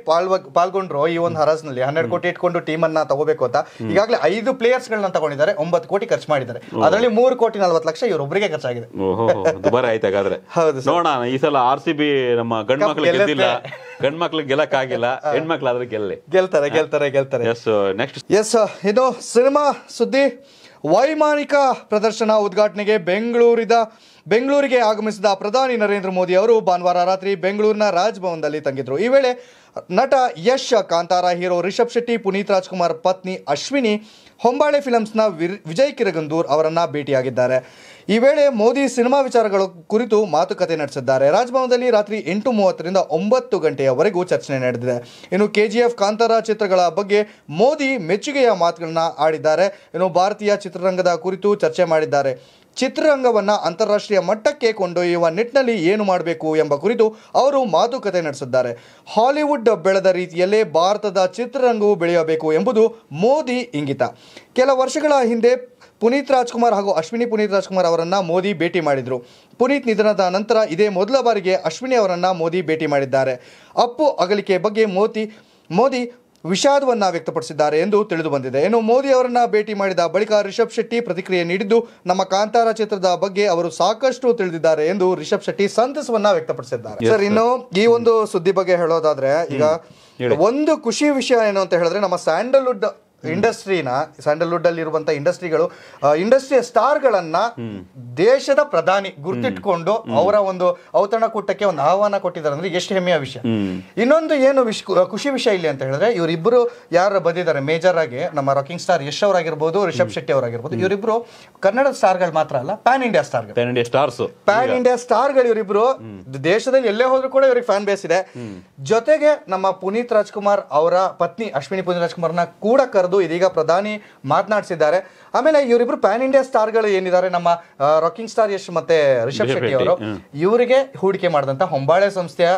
ಪಾಲ್ಗೊಂಡ್ರು ಈ ಒಂದು ಹರಾಜ್ನಲ್ಲಿ ಹನ್ನೆರಡು ಕೋಟಿ ಇಟ್ಕೊಂಡು ಟೀಮ್ ಅನ್ನ ತಗೋಬೇಕು ಅಂತ ಈಗಾಗಲೇ ಐದು ಪ್ಲೇಯರ್ಸ್ ಗಳನ್ನ ತಗೊಂಡಿದ್ದಾರೆ ಒಂಬತ್ತು ಕೋಟಿ ಖರ್ಚು ಮಾಡಿದ್ದಾರೆ ಅದರಲ್ಲಿ ಮೂರು ಕೋಟಿ ನಲವತ್ತು ಲಕ್ಷ ಇವರೊಬ್ಬರಿಗೆ ಖರ್ಚಾಗಿದೆ ಬರ ಆಯ್ತು ಹಾಗಾದ್ರೆ ನೋಡೋಣ ಈ ಸಲ ಆರ್ ಸಿ ಬಿ ನಮ್ಮ ಗಂಡ್ ಮಕ್ಳು ಇಲ್ಲ ಗಂಡ್ ಗೆಲ್ಲಕ್ ಆಗಿಲ್ಲ <laughs> ಹೆಣ್ಮಕ್ಳು ಆದ್ರೆ ಗೆಲ್ಲಿ ಗೆಲ್ತಾರೆ ಗೆಲ್ತಾರೆ ಗೆಲ್ತಾರೆ ಎಸ್ ನೆಕ್ಸ್ಟ್ ಎಸ್ ಇದು ಸಿನಿಮಾ ಸುದ್ದಿ ವೈಮಾನಿಕ ಪ್ರದರ್ಶನ ಉದ್ಘಾಟನೆಗೆ ಬೆಂಗಳೂರಿದ ಬೆಂಗಳೂರಿಗೆ ಆಗಮಿಸಿದ ಪ್ರಧಾನಿ ನರೇಂದ್ರ ಮೋದಿ ಅವರು ಭಾನುವಾರ ರಾತ್ರಿ ಬೆಂಗಳೂರಿನ ರಾಜಭವನದಲ್ಲಿ ತಂಗಿದ್ರು ಈ ವೇಳೆ ನಟ ಯಶ್ ಕಾಂತಾರ ಹೀರೋ ರಿಷಬ್ ಶೆಟ್ಟಿ ಪುನೀತ್ ರಾಜ್ಕುಮಾರ್ ಪತ್ನಿ ಅಶ್ವಿನಿ ಹೊಂಬಾಳೆ ಫಿಲಮ್ಸ್ನ ವಿಜಯ್ ಕಿರಗಂದೂರ್ ಅವರನ್ನು ಭೇಟಿಯಾಗಿದ್ದಾರೆ ಈ ವೇಳೆ ಮೋದಿ ಸಿನಿಮಾ ವಿಚಾರಗಳ ಕುರಿತು ಮಾತುಕತೆ ನಡೆಸಿದ್ದಾರೆ ರಾಜಭವನದಲ್ಲಿ ರಾತ್ರಿ ಎಂಟು ಮೂವತ್ತರಿಂದ ಒಂಬತ್ತು ಗಂಟೆಯವರೆಗೂ ಚರ್ಚೆ ನಡೆದಿದೆ ಇನ್ನು ಕೆಜಿಎಫ್ ಕಾಂತಾರ ಚಿತ್ರಗಳ ಬಗ್ಗೆ ಮೋದಿ ಮೆಚ್ಚುಗೆಯ ಮಾತುಗಳನ್ನು ಆಡಿದ್ದಾರೆ ಇನ್ನು ಭಾರತೀಯ ಚಿತ್ರರಂಗದ ಕುರಿತು ಚರ್ಚೆ ಮಾಡಿದ್ದಾರೆ ಚಿತ್ರರಂಗವನ್ನು ಅಂತಾರಾಷ್ಟ್ರೀಯ ಮಟ್ಟಕ್ಕೆ ಕೊಂಡೊಯ್ಯುವ ನಿಟ್ಟಿನಲ್ಲಿ ಏನು ಮಾಡಬೇಕು ಎಂಬ ಕುರಿತು ಅವರು ಮಾತುಕತೆ ನಡೆಸಿದ್ದಾರೆ ಹಾಲಿವುಡ್ ಬೆಳೆದ ರೀತಿಯಲ್ಲೇ ಭಾರತದ ಚಿತ್ರರಂಗವು ಬೆಳೆಯಬೇಕು ಎಂಬುದು ಮೋದಿ ಇಂಗಿತ ಕೆಲ ವರ್ಷಗಳ ಹಿಂದೆ ಪುನೀತ್ ರಾಜ್ಕುಮಾರ್ ಹಾಗೂ ಅಶ್ವಿನಿ ಪುನೀತ್ ರಾಜ್ಕುಮಾರ್ ಅವರನ್ನು ಮೋದಿ ಭೇಟಿ ಮಾಡಿದರು ಪುನೀತ್ ನಿಧನದ ನಂತರ ಇದೇ ಮೊದಲ ಬಾರಿಗೆ ಅಶ್ವಿನಿ ಅವರನ್ನು ಮೋದಿ ಭೇಟಿ ಮಾಡಿದ್ದಾರೆ ಅಪ್ಪು ಅಗಲಿಕೆ ಬಗ್ಗೆ ಮೋದಿ ಮೋದಿ ವಿಷಾದವನ್ನ ವ್ಯಕ್ತಪಡಿಸಿದ್ದಾರೆ ಎಂದು ತಿಳಿದು ಬಂದಿದೆ ಇನ್ನು ಮೋದಿ ಅವರನ್ನ ಭೇಟಿ ಮಾಡಿದ ಬಳಿಕ ರಿಷಬ್ ಶೆಟ್ಟಿ ಪ್ರತಿಕ್ರಿಯೆ ನೀಡಿದ್ದು ನಮ್ಮ ಕಾಂತಾರ ಚಿತ್ರದ ಬಗ್ಗೆ ಅವರು ಸಾಕಷ್ಟು ತಿಳಿದಿದ್ದಾರೆ ಎಂದು ರಿಷಬ್ ಶೆಟ್ಟಿ ಸಂತಸವನ್ನ ವ್ಯಕ್ತಪಡಿಸಿದ್ದಾರೆ ಸರ್ ಇನ್ನು ಈ ಒಂದು ಸುದ್ದಿ ಬಗ್ಗೆ ಹೇಳೋದಾದ್ರೆ ಈಗ ಒಂದು ಖುಷಿ ವಿಷಯ ಏನು ಅಂತ ಹೇಳಿದ್ರೆ ನಮ್ಮ ಸ್ಯಾಂಡಲ್ವುಡ್ ಇಂಡಸ್ಟ್ರಿನ ಸ್ಯಾಂಡಲ್ವುಡ್ ಅಲ್ಲಿ ಇರುವಂತ ಇಂಡಸ್ಟ್ರಿಗಳು ಇಂಡಸ್ಟ್ರಿಯ ಗಳನ್ನ ದೇಶದ ಪ್ರಧಾನಿ ಗುರುತಿಟ್ಕೊಂಡು ಅವರ ಒಂದು ಔತಣ ಕೂಟಕ್ಕೆ ಒಂದು ಆಹ್ವಾನ ಕೊಟ್ಟಿದ್ದಾರೆ ಅಂದ್ರೆ ಎಷ್ಟು ಹೆಮ್ಮೆಯ ವಿಷಯ ಇನ್ನೊಂದು ಏನು ವಿಶ್ ಖುಷಿ ವಿಷಯ ಇಲ್ಲಿ ಅಂತ ಹೇಳಿದ್ರೆ ಇವರಿಬ್ರು ಯಾರು ಬಂದಿದ್ದಾರೆ ಮೇಜರ್ ಆಗಿ ನಮ್ಮ ರಾಕಿಂಗ್ ಸ್ಟಾರ್ ಯಶ್ ಅವರಾಗಿರ್ಬೋದು ರಿಷಬ್ ಶೆಟ್ಟಿ ಅವರಾಗಿರ್ಬೋದು ಇವರಿಬ್ರು ಕನ್ನಡ ಗಳು ಮಾತ್ರ ಅಲ್ಲ pan India star pan India stars pan India ಸ್ಟಾರ್ಗಳು ಇವರಿಬ್ರು ದೇಶದಲ್ಲಿ ಎಲ್ಲೇ ಹೋದ್ರು ಕೂಡ ಇವ್ರಿಗೆ ಫ್ಯಾನ್ ಬೇಸ್ ಇದೆ ಜೊತೆಗೆ ನಮ್ಮ ಪುನೀತ್ ರಾಜ್ಕುಮಾರ್ ಅವರ ಪತ್ನಿ ಅಶ್ವಿನಿ ಪುನೀತ್ ರಾಜ್ಕುಮಾರ್ ನ ಕೂಡ ಕರೆದು ಅನ್ನೋದು ಇದೀಗ ಪ್ರಧಾನಿ ಮಾತನಾಡಿಸಿದ್ದಾರೆ ಆಮೇಲೆ ಇವರಿಬ್ರು ಪ್ಯಾನ್ ಇಂಡಿಯಾ ಗಳು ಏನಿದ್ದಾರೆ ನಮ್ಮ ರಾಕಿಂಗ್ ಸ್ಟಾರ್ ಯಶ್ ಮತ್ತೆ ರಿಷಬ್ ಶೆಟ್ಟಿ ಅವರು ಇವರಿಗೆ ಹೂಡಿಕೆ ಮಾಡಿದಂತ ಹೊಂಬಾಳೆ ಸಂಸ್ಥೆಯ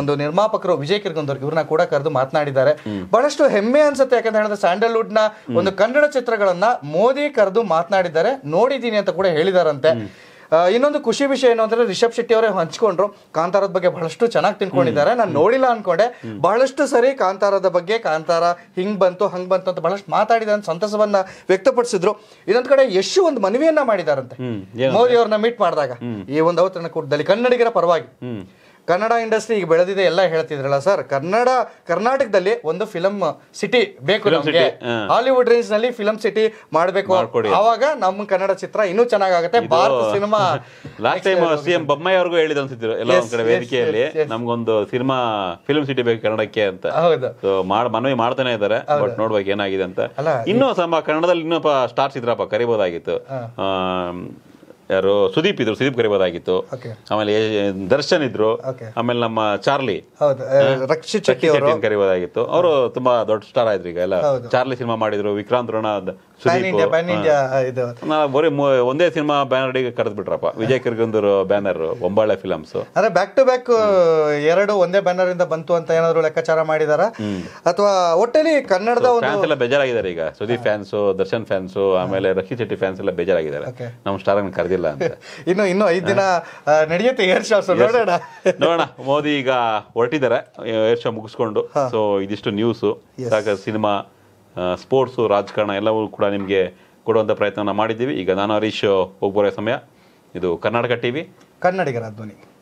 ಒಂದು ನಿರ್ಮಾಪಕರು ವಿಜಯ್ ಕಿರ್ಗಂದವ್ರು ಇವ್ರನ್ನ ಕೂಡ ಕರೆದು ಮಾತನಾಡಿದ್ದಾರೆ ಬಹಳಷ್ಟು ಹೆಮ್ಮೆ ಅನ್ಸುತ್ತೆ ಯಾಕಂತ ಹೇಳಿದ್ರೆ ಸ್ಯಾಂಡಲ್ವುಡ್ ನ ಒಂದು ಕನ್ನಡ ಚಿತ್ರಗಳನ್ನ ಮೋದಿ ಕರೆದು ಮಾತನಾಡಿದ್ದಾರೆ ನೋಡಿದ್ದೀನಿ ಅಂತ ಕೂಡ ಹೇಳಿದಾರಂತೆ ಇನ್ನೊಂದು ಖುಷಿ ವಿಷಯ ಏನು ಅಂದ್ರೆ ರಿಷಬ್ ಶೆಟ್ಟಿ ಅವರೇ ಹಂಚ್ಕೊಂಡ್ರು ಕಾಂತಾರದ ಬಗ್ಗೆ ಬಹಳಷ್ಟು ಚೆನ್ನಾಗಿ ತಿನ್ಕೊಂಡಿದ್ದಾರೆ ನಾನು ನೋಡಿಲ್ಲ ಅನ್ಕೊಂಡೆ ಬಹಳಷ್ಟು ಸರಿ ಕಾಂತಾರದ ಬಗ್ಗೆ ಕಾಂತಾರ ಹಿಂಗ್ ಬಂತು ಹಂಗ್ ಬಂತು ಅಂತ ಬಹಳಷ್ಟು ಮಾತಾಡಿದ ಅಂತ ಸಂತಸವನ್ನ ವ್ಯಕ್ತಪಡಿಸಿದ್ರು ಇದೊಂದ್ ಕಡೆ ಯಶು ಒಂದು ಮನವಿಯನ್ನ ಮಾಡಿದಾರಂತೆ ಮೋದಿ ಅವ್ರನ್ನ ಮೀಟ್ ಮಾಡಿದಾಗ ಈ ಒಂದು ಅವತರಣ ಕೂಟದಲ್ಲಿ ಕನ್ನಡಿಗರ ಪರವಾಗಿ ಕನ್ನಡ ಇಂಡಸ್ಟ್ರಿ ಈಗ ಬೆಳೆದಿದೆ ಎಲ್ಲ ಹೇಳ್ತಿದ್ರಲ್ಲ ಸರ್ ಕನ್ನಡ ಕರ್ನಾಟಕದಲ್ಲಿ ಒಂದು ಫಿಲಮ್ ಸಿಟಿ ಬೇಕು ನಮಗೆ ಹಾಲಿವುಡ್ ರೇಂಜ್ ನಲ್ಲಿ ಫಿಲಂ ಸಿಟಿ ಮಾಡಬೇಕು ಅವಾಗ ನಮ್ಮ ಕನ್ನಡ ಚಿತ್ರ ಇನ್ನೂ ಚೆನ್ನಾಗುತ್ತೆ Bharat cinema last time CM Bommai ಅವ್ರಿಗೂ ಹೇಳಿದ ಅನ್ಸಿದ್ರು ಎಲ್ಲ ಒಂದ್ ಕಡೆ ವೇದಿಕೆಯಲ್ಲಿ ನಮ್ಗೊಂದು ಸಿನಿಮಾ ಫಿಲಂ ಸಿಟಿ ಬೇಕು ಕನ್ನಡಕ್ಕೆ ಅಂತ ಹೌದು ಮನವಿ ಮಾಡ್ತಾನೆ ಇದ್ದಾರೆ ಬಟ್ ನೋಡ್ಬೇಕು ಏನಾಗಿದೆ ಅಂತ ಇನ್ನೂ ಸಮ ಕನ್ನಡದಲ್ಲಿ ಇನ್ನೊಬ್ಬ ಸ್ಟಾರ್ಸ್ ಇದ್ರಪ್ಪ ಕರಿಬಹುದಾಗಿತ್ತು ಯಾರು ಸುದೀಪ್ ಇದ್ರು ಸುದೀಪ್ ಕರಿಬೋದಾಗಿತ್ತು ಆಮೇಲೆ ದರ್ಶನ್ ಇದ್ರು ಆಮೇಲೆ ನಮ್ಮ ಚಾರ್ಲಿ ರಕ್ಷಿತ್ ಕರಿಬೋದಾಗಿತ್ತು ಅವರು ತುಂಬಾ ದೊಡ್ಡ ಸ್ಟಾರ್ ಆಯ್ತು ಈಗ ಎಲ್ಲ ಚಾರ್ಲಿ ಸಿನಿಮಾ ಮಾಡಿದ್ರು ವಿಕ್ರಾಂತ್ ರೋಣ ಒಂದೇ ಸಿನಿಮಾ ಬ್ಯಾನರ್ ಬ್ಯಾನರ್ಡಿಗೆ ಕರೆದು ಬಿಟ್ರಪ್ಪ ವಿಜಯ್ ಕಿರ್ಗಂದ್ರ ಬ್ಯಾನರ್ ಒಂಬಾಳೆ ಫಿಲಮ್ಸ್ ಅಂದ್ರೆ ಬ್ಯಾಕ್ ಟು ಬ್ಯಾಕ್ ಎರಡು ಒಂದೇ ಬ್ಯಾನರ್ ಇಂದ ಬಂತು ಅಂತ ಏನಾದ್ರು ಲೆಕ್ಕಾಚಾರ ಮಾಡಿದಾರ ಅಥವಾ ಒಟ್ಟಲ್ಲಿ ಕನ್ನಡದ ಬೇಜಾರಾಗಿದ್ದಾರೆ ಈಗ ಸುದೀಪ್ ಫ್ಯಾನ್ಸ್ ದರ್ಶನ್ ಫ್ಯಾನ್ಸ್ ಆಮೇಲೆ ರಕ್ಷಿ ಶೆಟ್ಟಿ ಫ್ಯಾನ್ಸ್ ಎಲ್ಲ ಬೇಜಾರಾಗಿದ್ದಾರೆ ನಮ್ಮ ಸ್ಟಾರ್ ಕರೆದಿಲ್ಲ ಅಂತ <laughs> ಇನ್ನು ಇನ್ನು ಐದ್ ದಿನ ನಡೆಯುತ್ತೆ ಏರ್ ಶೋ ನೋಡೋಣ ನೋಡೋಣ ಮೋದಿ ಈಗ ಹೊರಟಿದ್ದಾರೆ ಏರ್ ಶೋ ಮುಗಿಸ್ಕೊಂಡು ಸೊ ಇದಿಷ್ಟು ನ್ಯೂಸ್ ಸಿನಿಮಾ ಸ್ಪೋರ್ಟ್ಸು ರಾಜಕಾರಣ ಎಲ್ಲವೂ ಕೂಡ ನಿಮಗೆ ಕೊಡುವಂಥ ಪ್ರಯತ್ನವನ್ನು ಮಾಡಿದ್ದೀವಿ ಈಗ ನಾನು ಹರೀಶ್ ಹೋಗ್ಬೋರೋ ಸಮಯ ಇದು ಕರ್ನಾಟಕ ಟಿ ವಿ ಕನ್ನಡಿಗರ ಧ್ವನಿ